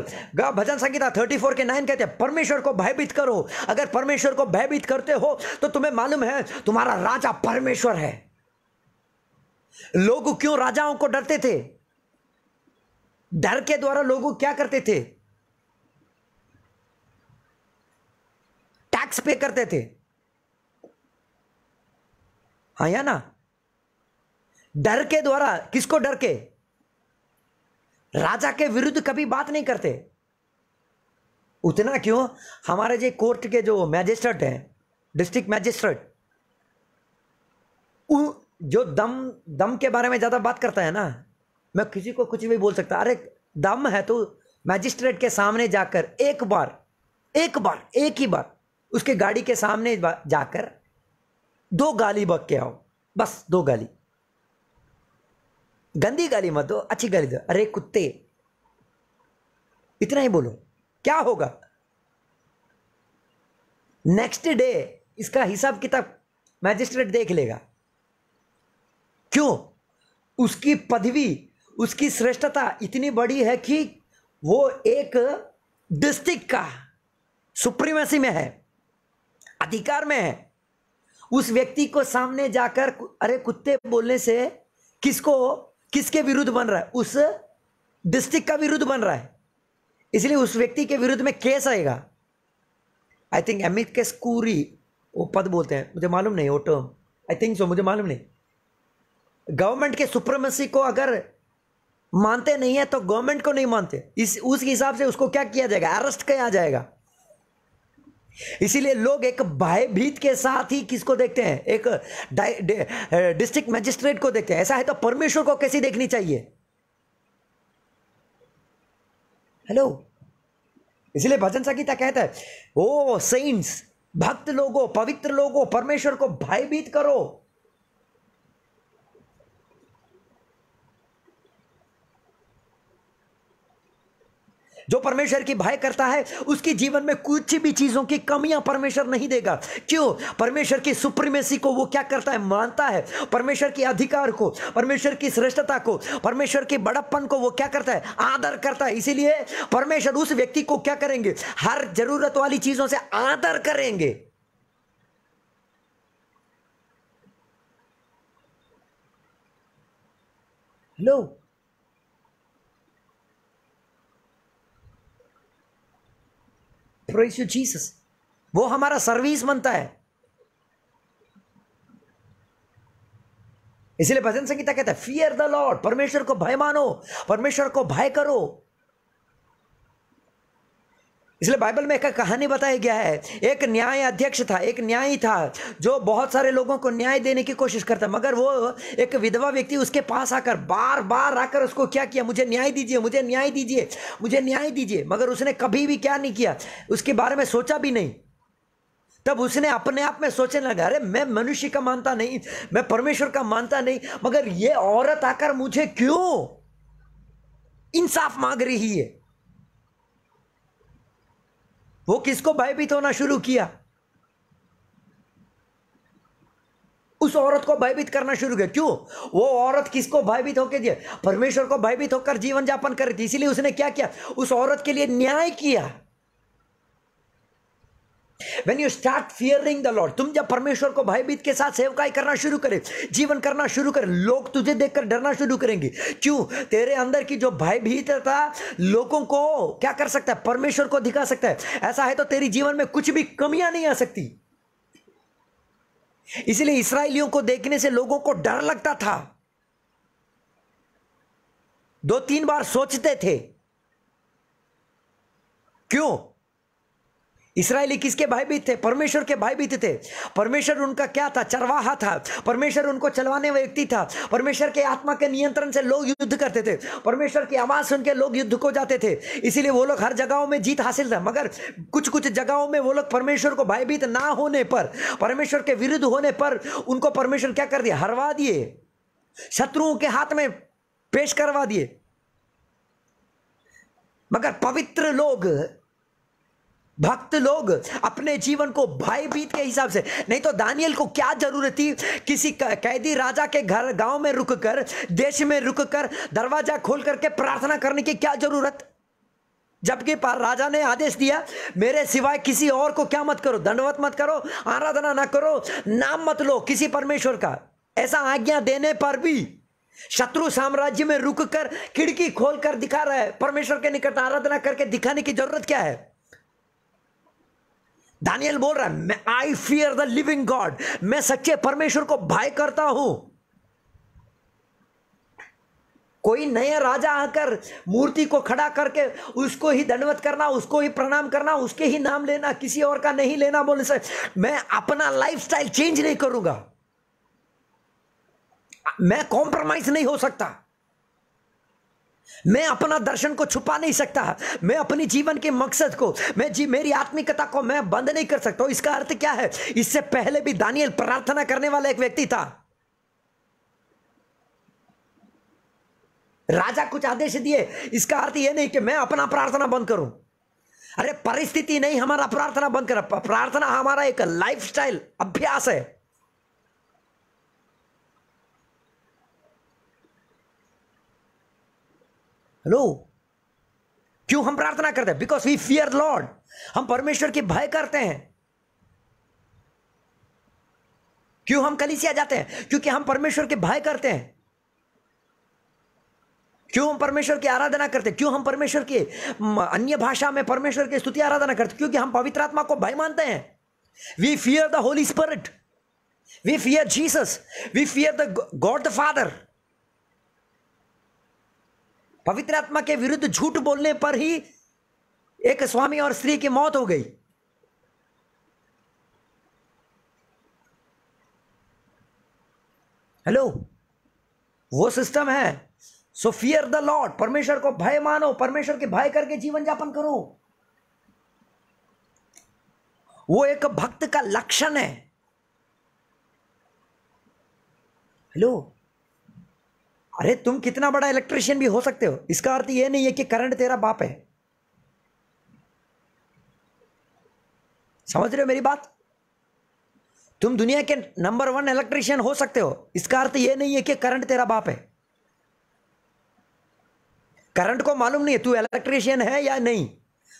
[SPEAKER 1] भजन संगीता 34 के 9 कहते हैं परमेश्वर को भयभीत करो अगर परमेश्वर को भयभीत करते हो तो तुम्हें मालूम है तुम्हारा राजा परमेश्वर है लोग क्यों राजाओं को डरते थे डर के द्वारा लोग क्या करते थे टैक्स पे करते थे हाँ या ना डर के द्वारा किसको डर के राजा के विरुद्ध कभी बात नहीं करते उतना क्यों हमारे जो कोर्ट के जो मैजिस्ट्रेट हैं डिस्ट्रिक्ट मैजिस्ट्रेट जो दम दम के बारे में ज़्यादा बात करता है ना मैं किसी को कुछ भी बोल सकता अरे दम है तो मैजिस्ट्रेट के सामने जाकर एक बार एक बार एक ही बार उसके गाड़ी के सामने जाकर दो गाली बक के आओ बस दो गाली गंदी गाली मत दो अच्छी गाली दो अरे कुत्ते इतना ही बोलो क्या होगा नेक्स्ट डे इसका हिसाब किताब मैजिस्ट्रेट देख लेगा क्यों उसकी पदवी उसकी श्रेष्ठता इतनी बड़ी है कि वो एक डिस्ट्रिक्ट का सुप्रीमेसी में है अधिकार में है उस व्यक्ति को सामने जाकर अरे कुत्ते बोलने से किसको किसके विरुद्ध बन रहा है उस डिस्ट्रिक्ट का विरुद्ध बन रहा है इसलिए उस व्यक्ति के विरुद्ध में केस आएगा आई थिंक अमित के स्कूरी वो पद बोलते हैं मुझे मालूम नहीं वो टर्म आई थिंक सो मुझे मालूम नहीं गवर्नमेंट के सुप्रमेसी को अगर मानते नहीं है तो गवर्नमेंट को नहीं मानते इस उस हिसाब से उसको क्या किया जाएगा अरेस्ट किया जाएगा इसीलिए लोग एक भयभीत के साथ ही किसको देखते हैं एक डिस्ट्रिक्ट मजिस्ट्रेट को देखते हैं ऐसा है तो परमेश्वर को कैसी देखनी चाहिए हेलो इसलिए भजन संगीता कहता है ओ सेंट्स भक्त लोगों पवित्र लोगों परमेश्वर को भयभीत करो जो परमेश्वर की भय करता है उसके जीवन में कुछ भी चीज़ों की कमियां परमेश्वर नहीं देगा क्यों परमेश्वर की सुप्रीमेसी को वो क्या करता है मानता है परमेश्वर के अधिकार को परमेश्वर की श्रेष्ठता को परमेश्वर के बड़प्पन को वो क्या करता है आदर करता है इसीलिए परमेश्वर उस व्यक्ति को क्या करेंगे हर जरूरत वाली चीज़ों से आदर करेंगे no. प्रोस यू जीसस वो हमारा सर्विस बनता है इसलिए भजन संगीता कहता है फियर द लॉर्ड परमेश्वर को भय मानो परमेश्वर को भय करो इसलिए बाइबल में एक कहानी बताया गया है एक न्याय अध्यक्ष था एक न्यायी था जो बहुत सारे लोगों को न्याय देने की कोशिश करता मगर वो एक विधवा व्यक्ति उसके पास आकर बार बार आकर उसको क्या किया मुझे न्याय दीजिए मुझे न्याय दीजिए मुझे न्याय दीजिए मगर उसने कभी भी क्या नहीं किया उसके बारे में सोचा भी नहीं तब उसने अपने आप में सोचने लगा अरे मैं मनुष्य का मानता नहीं मैं परमेश्वर का मानता नहीं मगर ये औरत आकर मुझे क्यों इंसाफ मांग रही है वो किसको भयभीत होना शुरू किया उस औरत को भयभीत करना शुरू किया क्यों वो औरत किसको भयभीत होकर दिया परमेश्वर को भयभीत होकर जीवन जापन कर रही थी इसीलिए उसने क्या किया उस औरत के लिए न्याय किया when you start fearing the Lord तुम जब परमेश्वर को भयभीत के साथ सेवकाई करना शुरू करे जीवन करना शुरू करे लोग तुझे देखकर डरना शुरू करेंगे क्यों तेरे अंदर की जो भयभीत था लोगों को क्या कर सकता है परमेश्वर को दिखा सकता है ऐसा है तो तेरी जीवन में कुछ भी कमियां नहीं आ सकती इसलिए इसराइलियों को देखने से लोगों को डर लगता था दो तीन बार सोचते थे क्यों इसराइली किसके भयभीत थे परमेश्वर के भयभीत थे परमेश्वर उनका क्या था चरवाहा था परमेश्वर उनको चलवाने व्यक्ति था परमेश्वर के आत्मा के नियंत्रण से लोग युद्ध करते थे परमेश्वर की आवाज सुन के लोग युद्ध को जाते थे इसीलिए वो लोग हर जगहों में जीत हासिल था मगर कुछ कुछ जगहों में वो लोग परमेश्वर को भयभीत ना होने पर परमेश्वर के विरुद्ध होने पर उनको परमेश्वर क्या कर दिया हरवा दिए शत्रुओं के हाथ में पेश करवा दिए मगर पवित्र लोग भक्त लोग अपने जीवन को भयभीत के हिसाब से नहीं तो दानियल को क्या जरूरत थी किसी कैदी राजा के घर गांव में रुककर देश में रुककर दरवाजा खोल करके प्रार्थना करने की क्या जरूरत जबकि राजा ने आदेश दिया मेरे सिवाय किसी और को क्या मत करो दंडवत मत करो आराधना ना करो नाम मत लो किसी परमेश्वर का ऐसा आज्ञा देने पर भी शत्रु साम्राज्य में रुककर खिड़की खोलकर दिखा रहा है परमेश्वर के निकट आराधना करके दिखाने की जरूरत क्या है दानियल बोल रहा है I fear the living God मैं सच्चे परमेश्वर को भय करता हूं कोई नए राजा आकर मूर्ति को खड़ा करके उसको ही दंडवत करना उसको ही प्रणाम करना उसके ही नाम लेना किसी और का नहीं लेना बोलने से मैं अपना लाइफस्टाइल चेंज नहीं करूंगा मैं कॉम्प्रोमाइज नहीं हो सकता मैं अपना दर्शन को छुपा नहीं सकता मैं अपनी जीवन के मकसद को मैं जी मेरी आत्मिकता को मैं बंद नहीं कर सकता इसका अर्थ क्या है इससे पहले भी दानियल प्रार्थना करने वाला एक व्यक्ति था राजा कुछ आदेश दिए इसका अर्थ यह नहीं कि मैं अपना प्रार्थना बंद करूं अरे परिस्थिति नहीं हमारा प्रार्थना बंद कर प्रार्थना हमारा एक लाइफस्टाइल अभ्यास है हेलो क्यों हम प्रार्थना करते हैं बिकॉज वी फियर लॉर्ड हम परमेश्वर की भय करते हैं क्यों हम कलिसिया जाते हैं क्योंकि हम परमेश्वर के भय करते हैं क्यों हम परमेश्वर की आराधना करते क्यों हम परमेश्वर की अन्य भाषा में परमेश्वर की स्तुति आराधना करते क्योंकि हम पवित्र आत्मा को भय मानते हैं we fear the Holy Spirit we fear Jesus we fear the God the Father पवित्र आत्मा के विरुद्ध झूठ बोलने पर ही एक स्वामी और स्त्री की मौत हो गई हेलो वो सिस्टम है सो फियर द लॉर्ड परमेश्वर को भय मानो परमेश्वर के भय करके जीवन यापन करो वो एक भक्त का लक्षण है हेलो अरे तुम कितना बड़ा इलेक्ट्रिशियन भी हो सकते हो इसका अर्थ यह नहीं है कि करंट तेरा बाप है समझ रहे हो मेरी बात तुम दुनिया के नंबर वन इलेक्ट्रिशियन हो सकते हो इसका अर्थ यह नहीं है कि करंट तेरा बाप है करंट को मालूम नहीं है तू इलेक्ट्रिशियन है या नहीं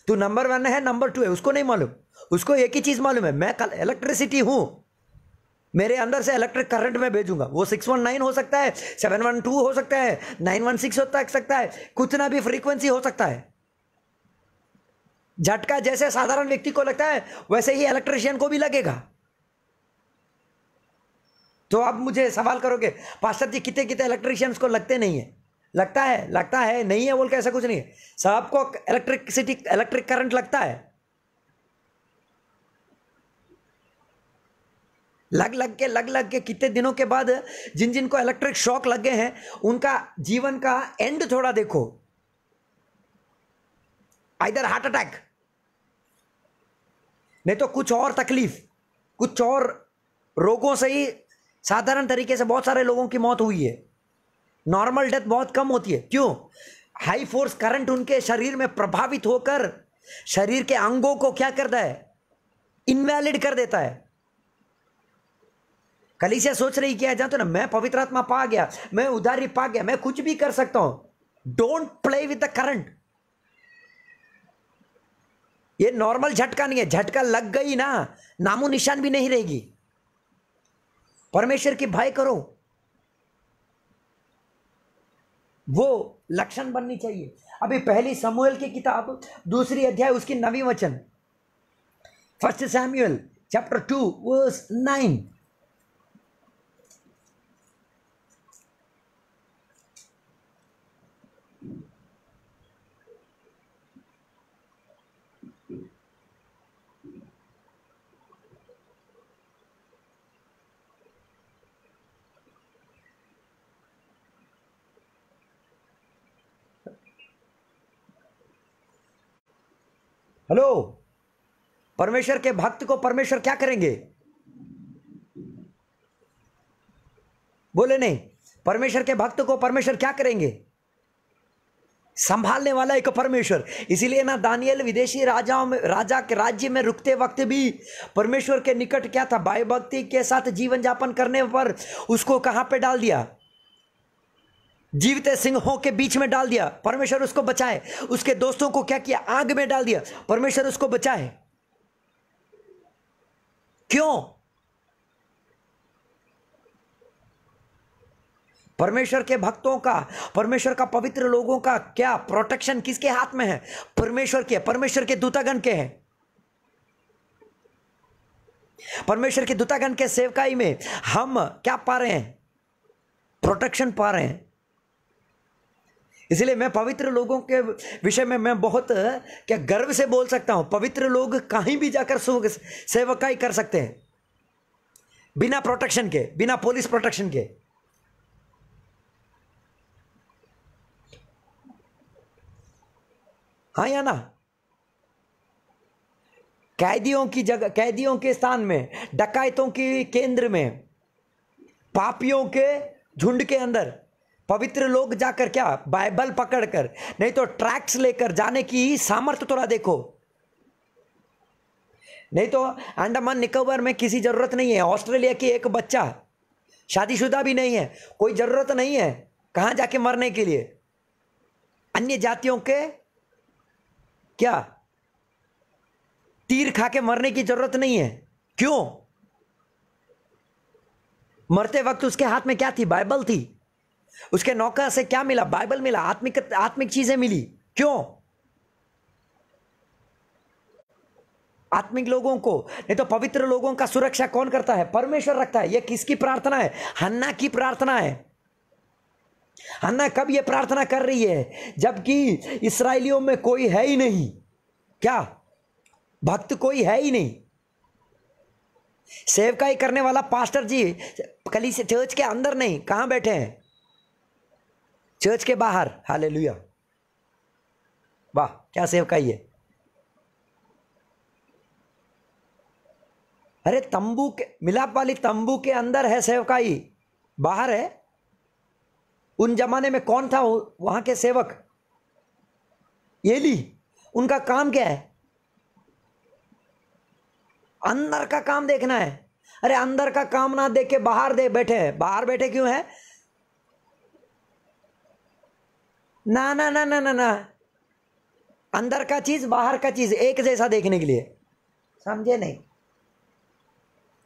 [SPEAKER 1] तू नंबर वन है नंबर टू है उसको नहीं मालूम उसको एक ही चीज मालूम है मैं इलेक्ट्रिसिटी हूं मेरे अंदर से इलेक्ट्रिक करंट में भेजूंगा वो सिक्स वन नाइन हो सकता है सेवन वन टू हो सकता है नाइन वन सिक्स हो सकता है कुछ ना भी फ्रीक्वेंसी हो सकता है झटका जैसे साधारण व्यक्ति को लगता है वैसे ही इलेक्ट्रिशियन को भी लगेगा तो आप मुझे सवाल करोगे पास्टर जी कितने कितने इलेक्ट्रिशियंस को लगते नहीं है लगता है लगता है नहीं है बोल के ऐसा कुछ नहीं है सबको इलेक्ट्रिकसिटी इलेक्ट्रिक करंट लगता है लग लग के लग लग के कितने दिनों के बाद जिन जिन को इलेक्ट्रिक शॉक लग गए हैं उनका जीवन का एंड थोड़ा देखो आइधर हार्ट अटैक नहीं तो कुछ और तकलीफ कुछ और रोगों से ही साधारण तरीके से बहुत सारे लोगों की मौत हुई है नॉर्मल डेथ बहुत कम होती है क्यों हाई फोर्स करंट उनके शरीर में प्रभावित होकर शरीर के अंगों को क्या करता है इनवैलिड कर देता है कलिसिया सोच रही क्या जानते तो ना मैं पवित्र आत्मा पा गया मैं उदारी पा गया मैं कुछ भी कर सकता हूं don't play with the current ये नॉर्मल झटका नहीं है झटका लग गई ना नामो निशान भी नहीं रहेगी परमेश्वर की भय करो वो लक्षण बननी चाहिए अभी पहली समूहल की किताब दूसरी अध्याय उसकी नवी वचन first Samuel chapter two verse nine hello परमेश्वर के भक्त को परमेश्वर क्या करेंगे बोले नहीं परमेश्वर के भक्त को परमेश्वर क्या करेंगे संभालने वाला एक परमेश्वर इसीलिए ना दानियल विदेशी राजाओं में राजा के राज्य में रुकते वक्त भी परमेश्वर के निकट क्या था भाई भक्ति के साथ जीवन जापन करने पर उसको कहाँ पे डाल दिया जीवित सिंहों के बीच में डाल दिया परमेश्वर उसको बचाए उसके दोस्तों को क्या किया आग में डाल दिया परमेश्वर उसको बचाए क्यों परमेश्वर के भक्तों का परमेश्वर का पवित्र लोगों का क्या प्रोटेक्शन किसके हाथ में है परमेश्वर के परमेश्वर के दूतागण के हैं परमेश्वर के दूतागण के सेवकाई में हम क्या पा रहे हैं प्रोटेक्शन पा रहे हैं इसलिए मैं पवित्र लोगों के विषय में मैं बहुत क्या गर्व से बोल सकता हूं पवित्र लोग कहीं भी जाकर सेवकाई कर सकते हैं बिना प्रोटेक्शन के बिना पुलिस प्रोटेक्शन के हाँ या ना कैदियों की जगह कैदियों के स्थान में डकायतों के केंद्र में पापियों के झुंड के अंदर पवित्र लोग जाकर क्या बाइबल पकड़कर नहीं तो ट्रैक्स लेकर जाने की सामर्थ्य थोड़ा तो देखो नहीं तो अंडमान निकोबार में किसी ज़रूरत नहीं है ऑस्ट्रेलिया की एक बच्चा शादीशुदा भी नहीं है कोई ज़रूरत नहीं है कहां जाके मरने के लिए अन्य जातियों के क्या तीर खा के मरने की ज़रूरत नहीं है क्यों मरते वक्त उसके हाथ में क्या थी बाइबल थी उसके नौका से क्या मिला बाइबल मिला आत्मिक आत्मिक चीजें मिली क्यों आत्मिक लोगों को नहीं तो पवित्र लोगों का सुरक्षा कौन करता है परमेश्वर रखता है यह किसकी प्रार्थना है हन्ना की प्रार्थना है हन्ना कब यह प्रार्थना कर रही है जबकि इसराइलियों में कोई है ही नहीं क्या भक्त कोई है ही नहीं सेवकाई करने वाला पास्टर जी कली से चर्च के अंदर नहीं कहां बैठे हैं चर्च के बाहर हाले वाह क्या सेवकाई है अरे तंबू के मिलाप वाली तंबू के अंदर है सेवकाई बाहर है उन जमाने में कौन था वहां के सेवक ली उनका काम क्या है अंदर का काम देखना है अरे अंदर का काम ना देख के बाहर दे बैठे हैं बाहर बैठे क्यों है ना ना ना ना ना ना अंदर का चीज बाहर का चीज एक जैसा देखने के लिए समझे नहीं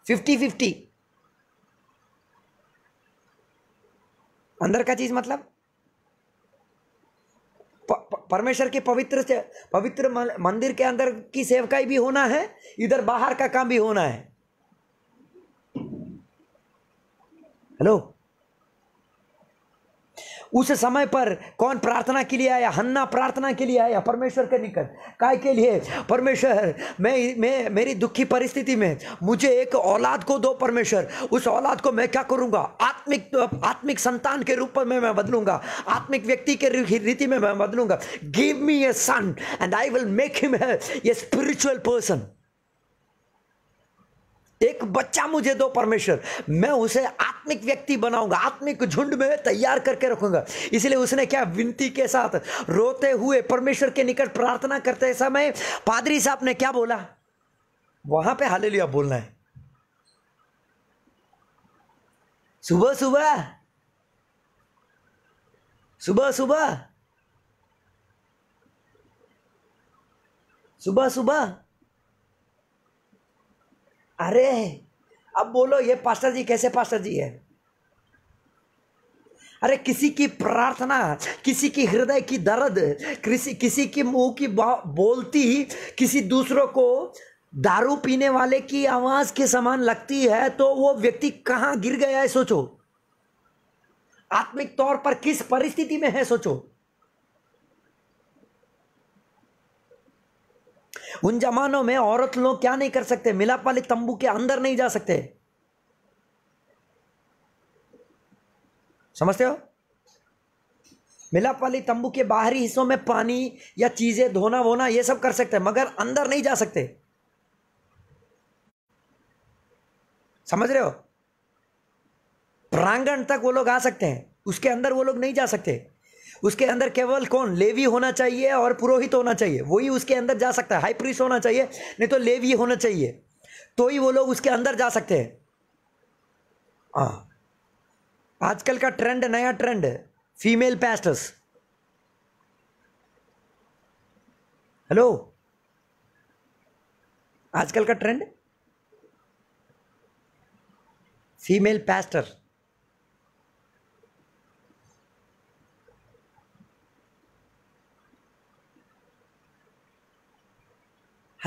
[SPEAKER 1] फिफ्टी फिफ्टी अंदर का चीज मतलब परमेश्वर के पवित्र से पवित्र मंदिर के अंदर की सेवकाई भी होना है इधर बाहर का काम भी होना है हेलो उस समय पर कौन प्रार्थना के लिए आया हन्ना प्रार्थना के लिए आया परमेश्वर के निकट काय के लिए परमेश्वर मैं मैं मेरी दुखी परिस्थिति में मुझे एक औलाद को दो परमेश्वर उस औलाद को मैं क्या करूँगा आत्मिक आत्मिक संतान के रूप में मैं बदलूंगा आत्मिक व्यक्ति के रीति में मैं बदलूंगा give me a son and I will make him a spiritual person एक बच्चा मुझे दो परमेश्वर मैं उसे आत्मिक व्यक्ति बनाऊंगा आत्मिक झुंड में तैयार करके रखूंगा इसलिए उसने क्या विनती के साथ रोते हुए परमेश्वर के निकट प्रार्थना करते समय पादरी साहब ने क्या बोला वहां पे हाले लिया बोलना है सुबह सुबह सुबह सुबह सुबह सुबह अरे अब बोलो ये पास्टर जी कैसे पास्टर जी है अरे किसी की प्रार्थना किसी की हृदय की दर्द किसी किसी की मुंह की बोलती किसी दूसरों को दारू पीने वाले की आवाज के समान लगती है तो वो व्यक्ति कहाँ गिर गया है सोचो आत्मिक तौर पर किस परिस्थिति में है सोचो उन जमानों में औरत लोग क्या नहीं कर सकते मिलाप वाले तंबू के अंदर नहीं जा सकते समझते हो मिलाप वाली तंबू के बाहरी हिस्सों में पानी या चीजें धोना वोना ये सब कर सकते हैं मगर अंदर नहीं जा सकते समझ रहे हो प्रांगण तक वो लोग आ सकते हैं उसके अंदर वो लोग नहीं जा सकते उसके अंदर केवल कौन लेवी होना चाहिए और पुरोहित होना चाहिए वही उसके अंदर जा सकता है हाई प्रीस होना चाहिए नहीं तो लेवी होना चाहिए तो ही वो लोग उसके अंदर जा सकते हैं हाँ आजकल का ट्रेंड नया ट्रेंड है फीमेल पैस्टर्स हेलो आजकल का ट्रेंड फीमेल पैस्टर्स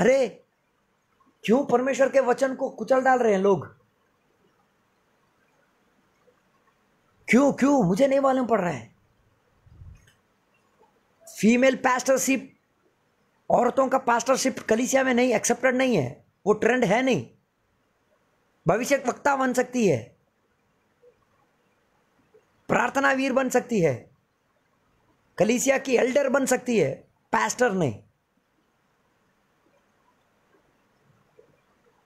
[SPEAKER 1] अरे क्यों परमेश्वर के वचन को कुचल डाल रहे हैं लोग क्यों क्यों मुझे नहीं मालूम पड़ रहा है फीमेल पास्टरशिप औरतों का पास्टरशिप कलिसिया में नहीं एक्सेप्टेड नहीं है वो ट्रेंड है नहीं भविष्य वक्ता बन सकती है प्रार्थना वीर बन सकती है कलिसिया की एल्डर बन सकती है पास्टर नहीं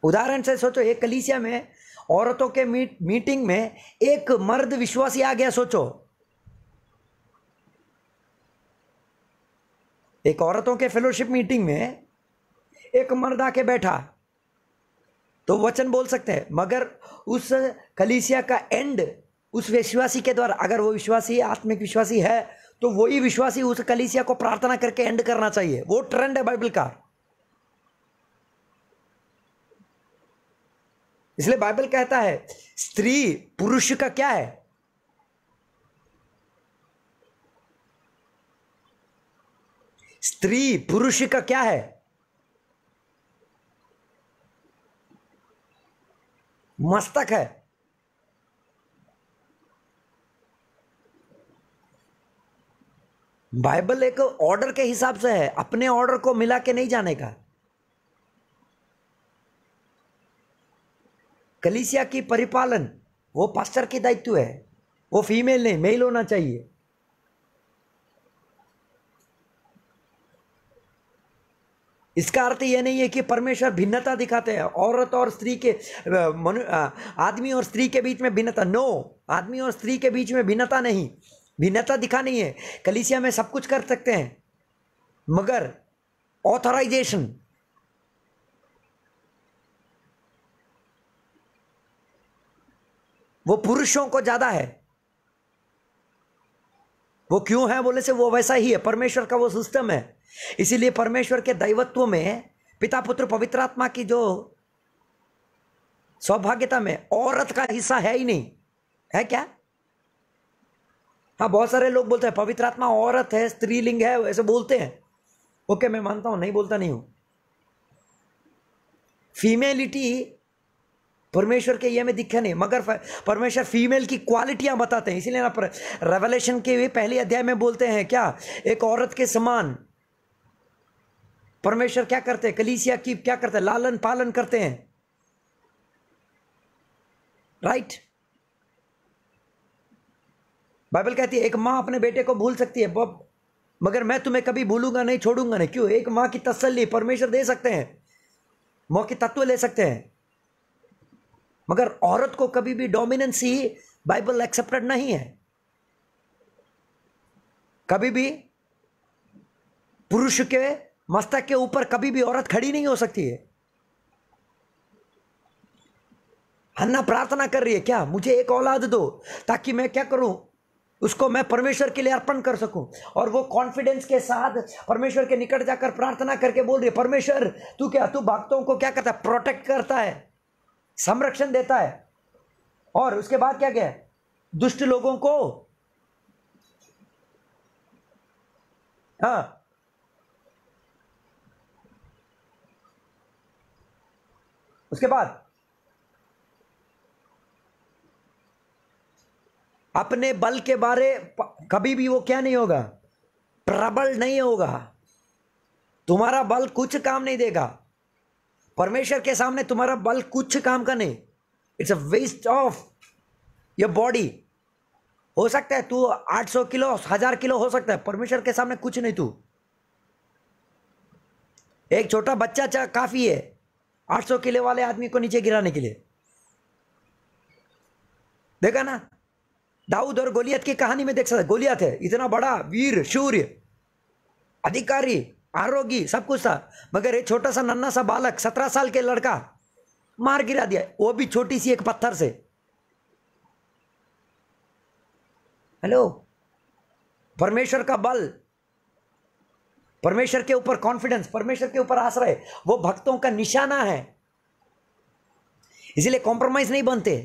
[SPEAKER 1] उदाहरण से सोचो एक कलीसिया में औरतों के मीट मीटिंग में एक मर्द विश्वासी आ गया सोचो एक औरतों के फेलोशिप मीटिंग में एक मर्द आके बैठा तो वचन बोल सकते हैं मगर उस कलीसिया का एंड उस विश्वासी के द्वारा अगर वो विश्वासी आत्मिक विश्वासी है तो वही विश्वासी उस कलीसिया को प्रार्थना करके एंड करना चाहिए वो ट्रेंड है बाइबल का इसलिए बाइबल कहता है स्त्री पुरुष का क्या है स्त्री पुरुष का क्या है मस्तक है बाइबल एक ऑर्डर के हिसाब से है अपने ऑर्डर को मिला के नहीं जाने का कलिसिया की परिपालन वो पास्टर की दायित्व है वो फीमेल नहीं मेल होना चाहिए इसका अर्थ यह नहीं है कि परमेश्वर भिन्नता दिखाते हैं औरत और स्त्री के मनु आदमी और स्त्री के बीच में भिन्नता नो आदमी और स्त्री के बीच में भिन्नता नहीं भिन्नता दिखा नहीं है कलिसिया में सब कुछ कर सकते हैं मगर ऑथराइजेशन वो पुरुषों को ज़्यादा है वो क्यों है बोले से वो वैसा ही है परमेश्वर का वो सिस्टम है इसीलिए परमेश्वर के दैवत्व में पिता पुत्र पवित्र आत्मा की जो सौभाग्यता में औरत का हिस्सा है ही नहीं है क्या हाँ बहुत सारे लोग बोलते हैं पवित्र आत्मा औरत है स्त्रीलिंग है ऐसे बोलते हैं ओके मैं मानता हूं नहीं बोलता नहीं हूं फीमेलिटी परमेश्वर के ये में दिखा नहीं मगर परमेश्वर फीमेल की क्वालिटियाँ बताते हैं इसीलिए ना पर रेवलेशन के पहले अध्याय में बोलते हैं क्या एक औरत के समान परमेश्वर क्या करते हैं कलीसिया की क्या करते हैं लालन पालन करते हैं राइट बाइबल कहती है एक माँ अपने बेटे को भूल सकती है बब मगर मैं तुम्हें कभी भूलूंगा नहीं छोड़ूंगा नहीं क्यों एक माँ की तसल्ली परमेश्वर दे सकते हैं मौके तत्व ले सकते हैं मगर औरत को कभी भी डोमिनेंस ही बाइबल एक्सेप्टेड नहीं है कभी भी पुरुष के मस्तक के ऊपर कभी भी औरत खड़ी नहीं हो सकती है हन्ना प्रार्थना कर रही है क्या मुझे एक औलाद दो ताकि मैं क्या करूं उसको मैं परमेश्वर के लिए अर्पण कर सकूं और वो कॉन्फिडेंस के साथ परमेश्वर के निकट जाकर प्रार्थना करके बोल रही है परमेश्वर तू क्या तू भक्तों को क्या करता है प्रोटेक्ट करता है संरक्षण देता है और उसके बाद क्या क्या है दुष्ट लोगों को हाँ उसके बाद अपने बल के बारे कभी भी वो क्या नहीं होगा प्रबल नहीं होगा तुम्हारा बल कुछ काम नहीं देगा परमेश्वर के सामने तुम्हारा बल कुछ काम का नहीं it's a waste of your body हो सकता है तू 800 किलो हजार किलो हो सकता है परमेश्वर के सामने कुछ नहीं तू एक छोटा बच्चा काफ़ी है 800 किलो वाले आदमी को नीचे गिराने के लिए देखा ना दाऊद और गोलियत की कहानी में देख सकते गोलियत है इतना बड़ा वीर शूर्य अधिकारी आरोगी सब कुछ था मगर एक छोटा सा नन्ना सा बालक सत्रह साल के लड़का मार गिरा दिया वो भी छोटी सी एक पत्थर से हेलो परमेश्वर का बल परमेश्वर के ऊपर कॉन्फिडेंस परमेश्वर के ऊपर आश्रय वो भक्तों का निशाना है इसीलिए कॉम्प्रोमाइज नहीं बनते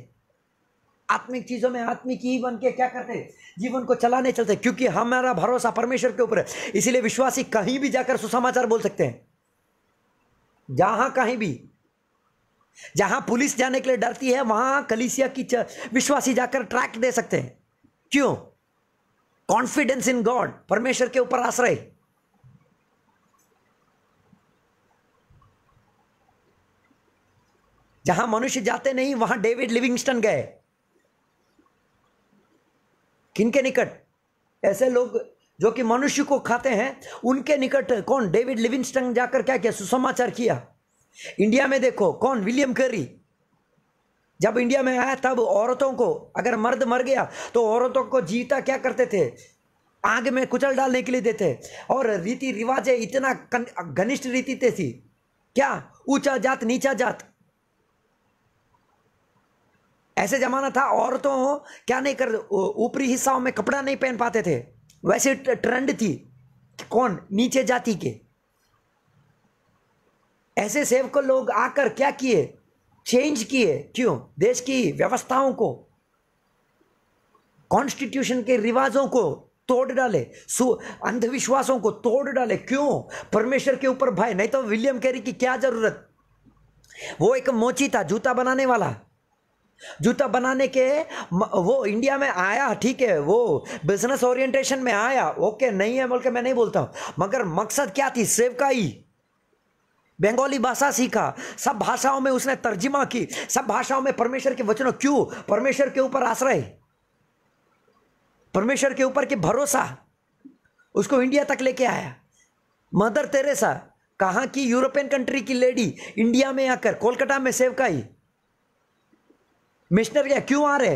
[SPEAKER 1] आत्मिक चीज़ों में आत्मिक ही बन के क्या करते जीवन को चलाने चलते क्योंकि हमारा भरोसा परमेश्वर के ऊपर है इसीलिए विश्वासी कहीं भी जाकर सुसमाचार बोल सकते हैं जहां कहीं भी जहां पुलिस जाने के लिए डरती है वहां कलिसिया की विश्वासी जाकर ट्रैक दे सकते हैं क्यों कॉन्फिडेंस इन गॉड परमेश्वर के ऊपर आश्रय जहां मनुष्य जाते नहीं वहां डेविड लिविंगस्टन गए किनके निकट ऐसे लोग जो कि मनुष्य को खाते हैं उनके निकट कौन डेविड लिविंगस्टन जाकर क्या किया सुसमाचार किया इंडिया में देखो कौन विलियम करी जब इंडिया में आया तब औरतों को अगर मर्द मर गया तो औरतों को जीता क्या करते थे आग में कुचल डालने के लिए देते और रीति रिवाज इतना घनिष्ठ रीति थी क्या ऊंचा जात नीचा जात ऐसे ज़माना था औरतों क्या नहीं कर ऊपरी हिस्साओं में कपड़ा नहीं पहन पाते थे वैसे ट्रेंड थी कौन नीचे जाति के ऐसे सेव को लोग आकर क्या किए चेंज किए क्यों देश की व्यवस्थाओं को कॉन्स्टिट्यूशन के रिवाजों को तोड़ डाले अंधविश्वासों को तोड़ डाले क्यों परमेश्वर के ऊपर भय नहीं तो विलियम कैरी की क्या जरूरत वो एक मोची था जूता बनाने वाला जूता बनाने के वो इंडिया में आया ठीक है वो बिजनेस ओरिएंटेशन में आया ओके नहीं है बोल के मैं नहीं बोलता हूं मगर मकसद क्या थी सेवकाई बंगाली भाषा सीखा सब भाषाओं में उसने तर्जिमा की सब भाषाओं में परमेश्वर के वचनों क्यों परमेश्वर के ऊपर आश्रय परमेश्वर के ऊपर के भरोसा उसको इंडिया तक लेके आया मदर तेरेसा कहाँ की यूरोपियन कंट्री की लेडी इंडिया में आकर कोलकाता में सेवकाई मिशनर क्या क्यों आ रहे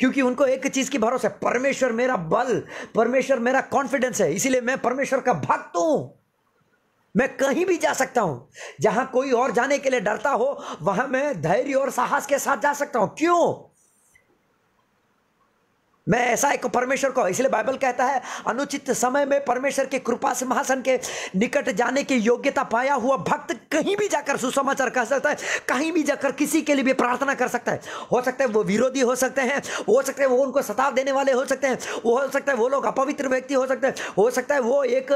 [SPEAKER 1] क्योंकि उनको एक चीज की भरोसा है परमेश्वर मेरा बल परमेश्वर मेरा कॉन्फिडेंस है इसीलिए मैं परमेश्वर का भक्त हूं मैं कहीं भी जा सकता हूं जहां कोई और जाने के लिए डरता हो वहां मैं धैर्य और साहस के साथ जा सकता हूं क्यों मैं ऐसा एक परमेश्वर को इसलिए बाइबल कहता है अनुचित समय में परमेश्वर के कृपा से महासन के निकट जाने की योग्यता पाया हुआ भक्त कहीं भी जाकर सुसमाचार कह सकता है कहीं भी जाकर किसी के लिए भी प्रार्थना कर सकता है हो सकता है वो विरोधी हो सकते हैं हो सकते हैं वो उनको सताव देने वाले हो सकते हैं वो हो सकता है वो लोग अपवित्र व्यक्ति हो सकते हैं हो सकता है वो एक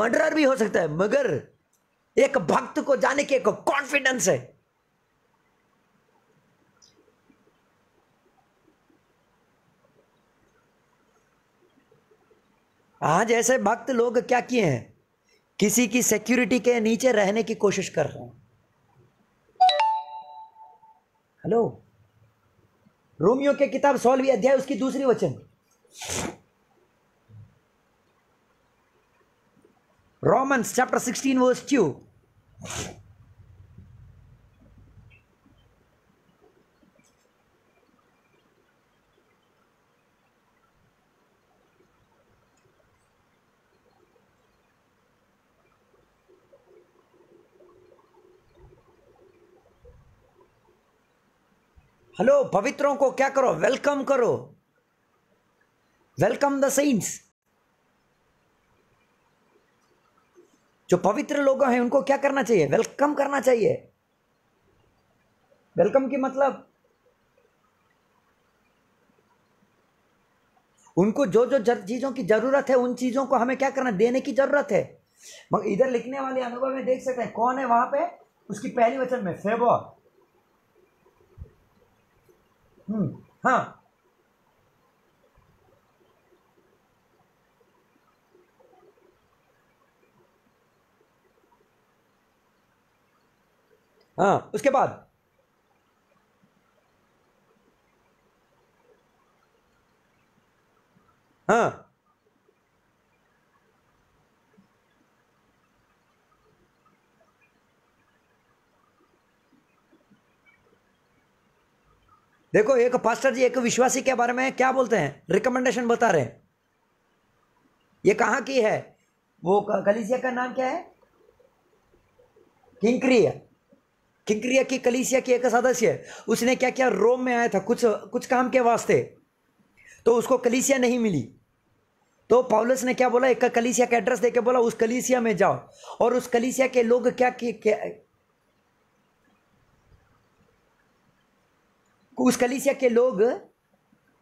[SPEAKER 1] मर्डर भी हो सकता है मगर एक भक्त को जाने की एक कॉन्फिडेंस है आज हाँ, ऐसे भक्त लोग क्या किए हैं किसी की सिक्योरिटी के नीचे रहने की कोशिश कर रहे हैं हेलो रोमियो के किताब सोलवी अध्याय उसकी दूसरी वचन Romans chapter sixteen verse two hello पवित्रों को क्या करो वेलकम करो वेलकम द सेंट्स जो पवित्र लोग हैं उनको क्या करना चाहिए वेलकम करना चाहिए वेलकम की मतलब उनको जो जो चीज़ों की ज़रूरत है उन चीज़ों को हमें क्या करना देने की ज़रूरत है मगर इधर लिखने वाले अनुभव में देख सकते हैं कौन है वहां पे उसकी पहली वचन में फेबो हम्म, हाँ हाँ उसके बाद हाँ देखो एक पास्टर जी एक विश्वासी के बारे में क्या बोलते हैं रिकमेंडेशन बता रहे हैं ये कहां की है वो कलिसिया का नाम क्या है किंक्रिया किंक्रिया की कलिसिया की एक सदस्य है उसने क्या किया रोम में आया था कुछ कुछ काम के वास्ते तो उसको कलिसिया नहीं मिली तो पाउलस ने क्या बोला एक कलिसिया का एड्रेस देके बोला उस कलिसिया में जाओ और उस कलिसिया के लोग क्या क्या, क्या, उस कलीसिया के लोग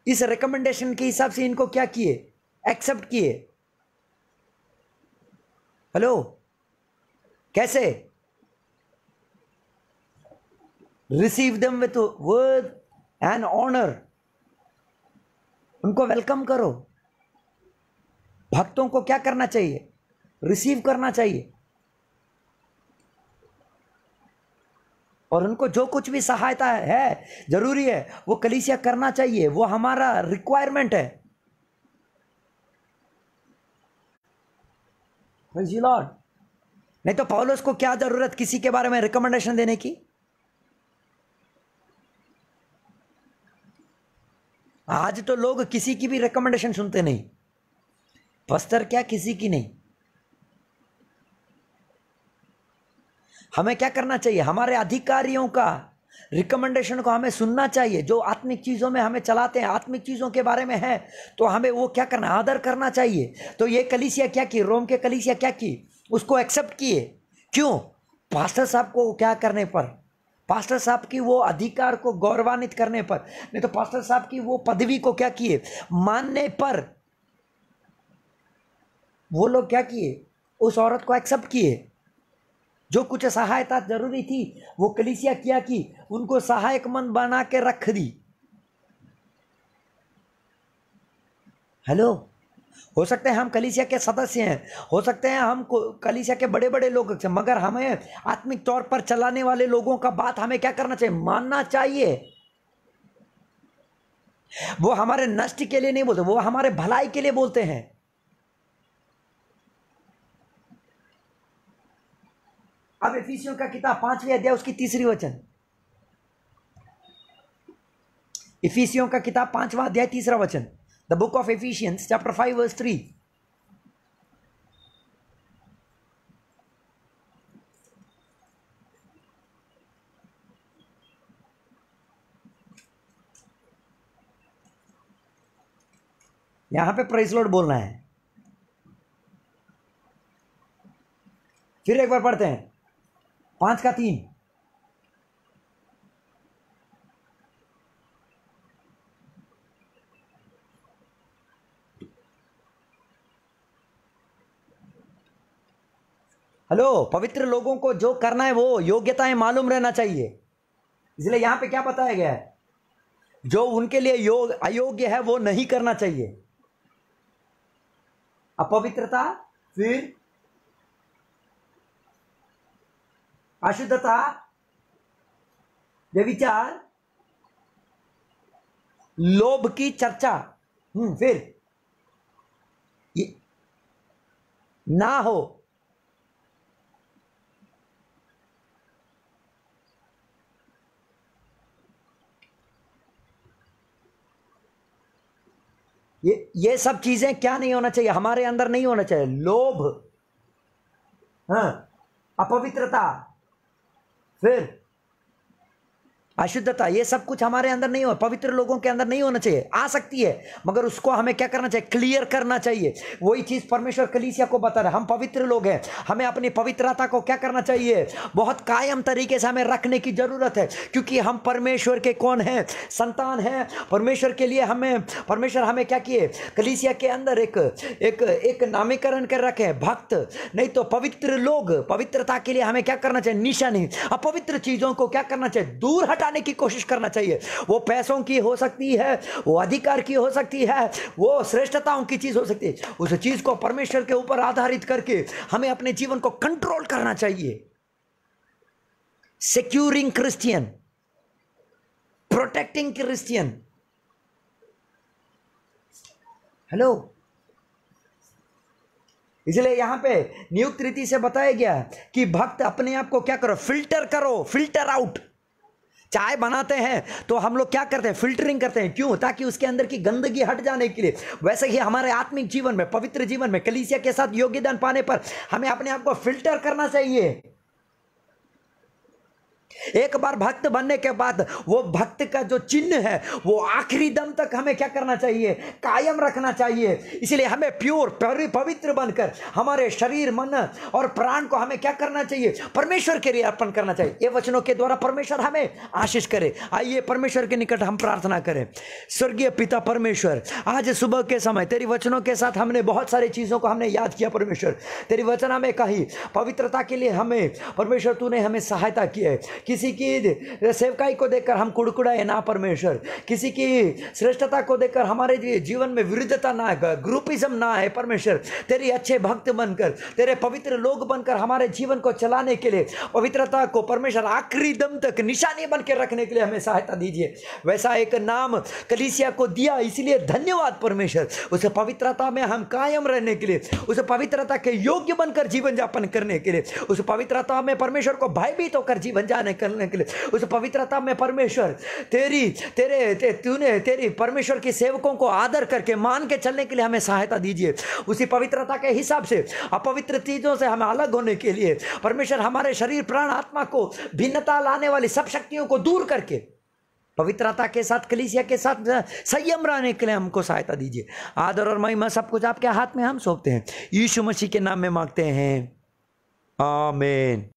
[SPEAKER 1] इस रिकमेंडेशन के हिसाब से इनको क्या किए एक्सेप्ट किए हेलो कैसे receive them with worth and honour उनको वेलकम करो भक्तों को क्या करना चाहिए रिसीव करना चाहिए और उनको जो कुछ भी सहायता है जरूरी है वो कलिसिया करना चाहिए वो हमारा रिक्वायरमेंट है लॉर्ड नहीं तो पॉलोस को क्या जरूरत किसी के बारे में रिकमेंडेशन देने की आज तो लोग किसी की भी रिकमेंडेशन सुनते नहीं पस्तर क्या किसी की नहीं हमें क्या करना चाहिए हमारे अधिकारियों का रिकमेंडेशन को हमें सुनना चाहिए जो आत्मिक चीज़ों में हमें चलाते हैं आत्मिक चीज़ों के बारे में है तो हमें वो क्या करना आदर करना चाहिए तो ये कलिसिया क्या की रोम के कलिसिया क्या की उसको एक्सेप्ट किए क्यों पास्टर साहब को क्या करने पर पास्टर साहब की वो अधिकार को गौरवान्वित करने पर नहीं तो पास्टर साहब की वो पदवी को क्या किए मानने पर वो लोग क्या किए उस औरत को एक्सेप्ट किए जो कुछ सहायता जरूरी थी वो कलिसिया किया कि उनको सहायक मन बना के रख दी हेलो हो सकते हैं हम कलिसिया के सदस्य हैं हो सकते हैं हम कलिसिया के बड़े बड़े लोग मगर हमें आत्मिक तौर पर चलाने वाले लोगों का बात हमें क्या करना चाहिए मानना चाहिए वो हमारे नष्ट के लिए नहीं बोलते वो हमारे भलाई के लिए बोलते हैं अब एफिसियों का किताब पांचवी अध्याय उसकी तीसरी वचन इफिसियों का किताब पांचवा अध्याय तीसरा वचन the book of Ephesians chapter five verse three यहां पे प्राइस लोड बोलना है फिर एक बार पढ़ते हैं पांच का तीन हेलो पवित्र लोगों को जो करना है वो योग्यताएं मालूम रहना चाहिए इसलिए यहां पे क्या बताया गया है जो उनके लिए योग अयोग्य है वो नहीं करना चाहिए अपवित्रता फिर अशुद्धता व्यविचार लोभ की चर्चा हम्म फिर ना हो ये ये सब चीजें क्या नहीं होना चाहिए हमारे अंदर नहीं होना चाहिए लोभ हाँ अपवित्रता फिर अशुद्धता ये सब कुछ हमारे अंदर नहीं हो पवित्र लोगों के अंदर नहीं होना चाहिए आ सकती है मगर उसको हमें क्या करना चाहिए क्लियर करना चाहिए वही चीज़ परमेश्वर कलीसिया को बता रहे हम पवित्र लोग हैं हमें अपनी पवित्रता को क्या करना चाहिए बहुत कायम तरीके से हमें रखने की ज़रूरत है क्योंकि हम परमेश्वर के कौन हैं संतान हैं परमेश्वर के लिए हमें परमेश्वर हमें क्या किए कलीसिया के अंदर एक एक एक नामीकरण कर रखे भक्त नहीं तो पवित्र लोग पवित्रता के लिए हमें क्या करना चाहिए निशानी अपवित्र चीज़ों को क्या करना चाहिए दूर हटा बढ़ाने की कोशिश करना चाहिए वो पैसों की हो सकती है वो अधिकार की हो सकती है वो श्रेष्ठताओं की चीज़ हो सकती है उस चीज़ को परमेश्वर के ऊपर आधारित करके हमें अपने जीवन को कंट्रोल करना चाहिए securing Christian protecting Christian hello इसलिए यहां पे नियुक्त रीति से बताया गया कि भक्त अपने आप को क्या करो फिल्टर करो फिल्टर आउट चाय बनाते हैं तो हम लोग क्या करते हैं फिल्टरिंग करते हैं क्यों ताकि उसके अंदर की गंदगी हट जाने के लिए वैसे ही हमारे आत्मिक जीवन में पवित्र जीवन में कलीसिया के साथ योगदान पाने पर हमें अपने आप को फिल्टर करना चाहिए एक बार भक्त बनने के बाद वो भक्त का जो चिन्ह है वो आखिरी दम तक हमें क्या करना चाहिए कायम रखना चाहिए इसलिए हमें प्योर पवित्र बनकर हमारे शरीर मन और प्राण को हमें क्या करना चाहिए परमेश्वर के लिए अर्पण करना चाहिए ये वचनों के द्वारा परमेश्वर हमें आशीष करे आइए परमेश्वर के निकट हम प्रार्थना करें स्वर्गीय पिता परमेश्वर आज सुबह के समय तेरी वचनों के साथ हमने बहुत सारी चीज़ों को हमने याद किया परमेश्वर तेरी वचना हमें कही पवित्रता के लिए हमें परमेश्वर तूने हमें सहायता की है कि किसी की सेवकाई को देखकर हम कुड़कुड़ाए ना परमेश्वर किसी की श्रेष्ठता को देखकर हमारे जीवन में विरुद्धता ना है ग्रुपिज्म ना है परमेश्वर तेरे अच्छे भक्त बनकर तेरे पवित्र लोग बनकर हमारे जीवन को चलाने के लिए पवित्रता को परमेश्वर आखिरी दम तक निशानी बन रखने के लिए हमें सहायता दीजिए वैसा एक नाम कलिसिया को दिया इसलिए धन्यवाद परमेश्वर उस पवित्रता में हम कायम रहने के लिए उस पवित्रता के योग्य बनकर जीवन जापन करने के लिए उस पवित्रता में परमेश्वर को भयभीत होकर जीवन जाने करने के लिए उस पवित्रता में परमेश्वर तेरी तेरे ते, तूने तेरी परमेश्वर के सेवकों को आदर करके मान के चलने के लिए हमें सहायता दीजिए उसी पवित्रता के हिसाब से अपवित्र चीज़ों से हमें अलग होने के लिए परमेश्वर हमारे शरीर प्राण आत्मा को भिन्नता लाने वाली सब शक्तियों को दूर करके पवित्रता के साथ कलिसिया के साथ संयम रहने के लिए हमको सहायता दीजिए आदर और महिमा सब कुछ आपके हाथ में हम सौंपते हैं यीशु मसीह के नाम में मांगते हैं आमेन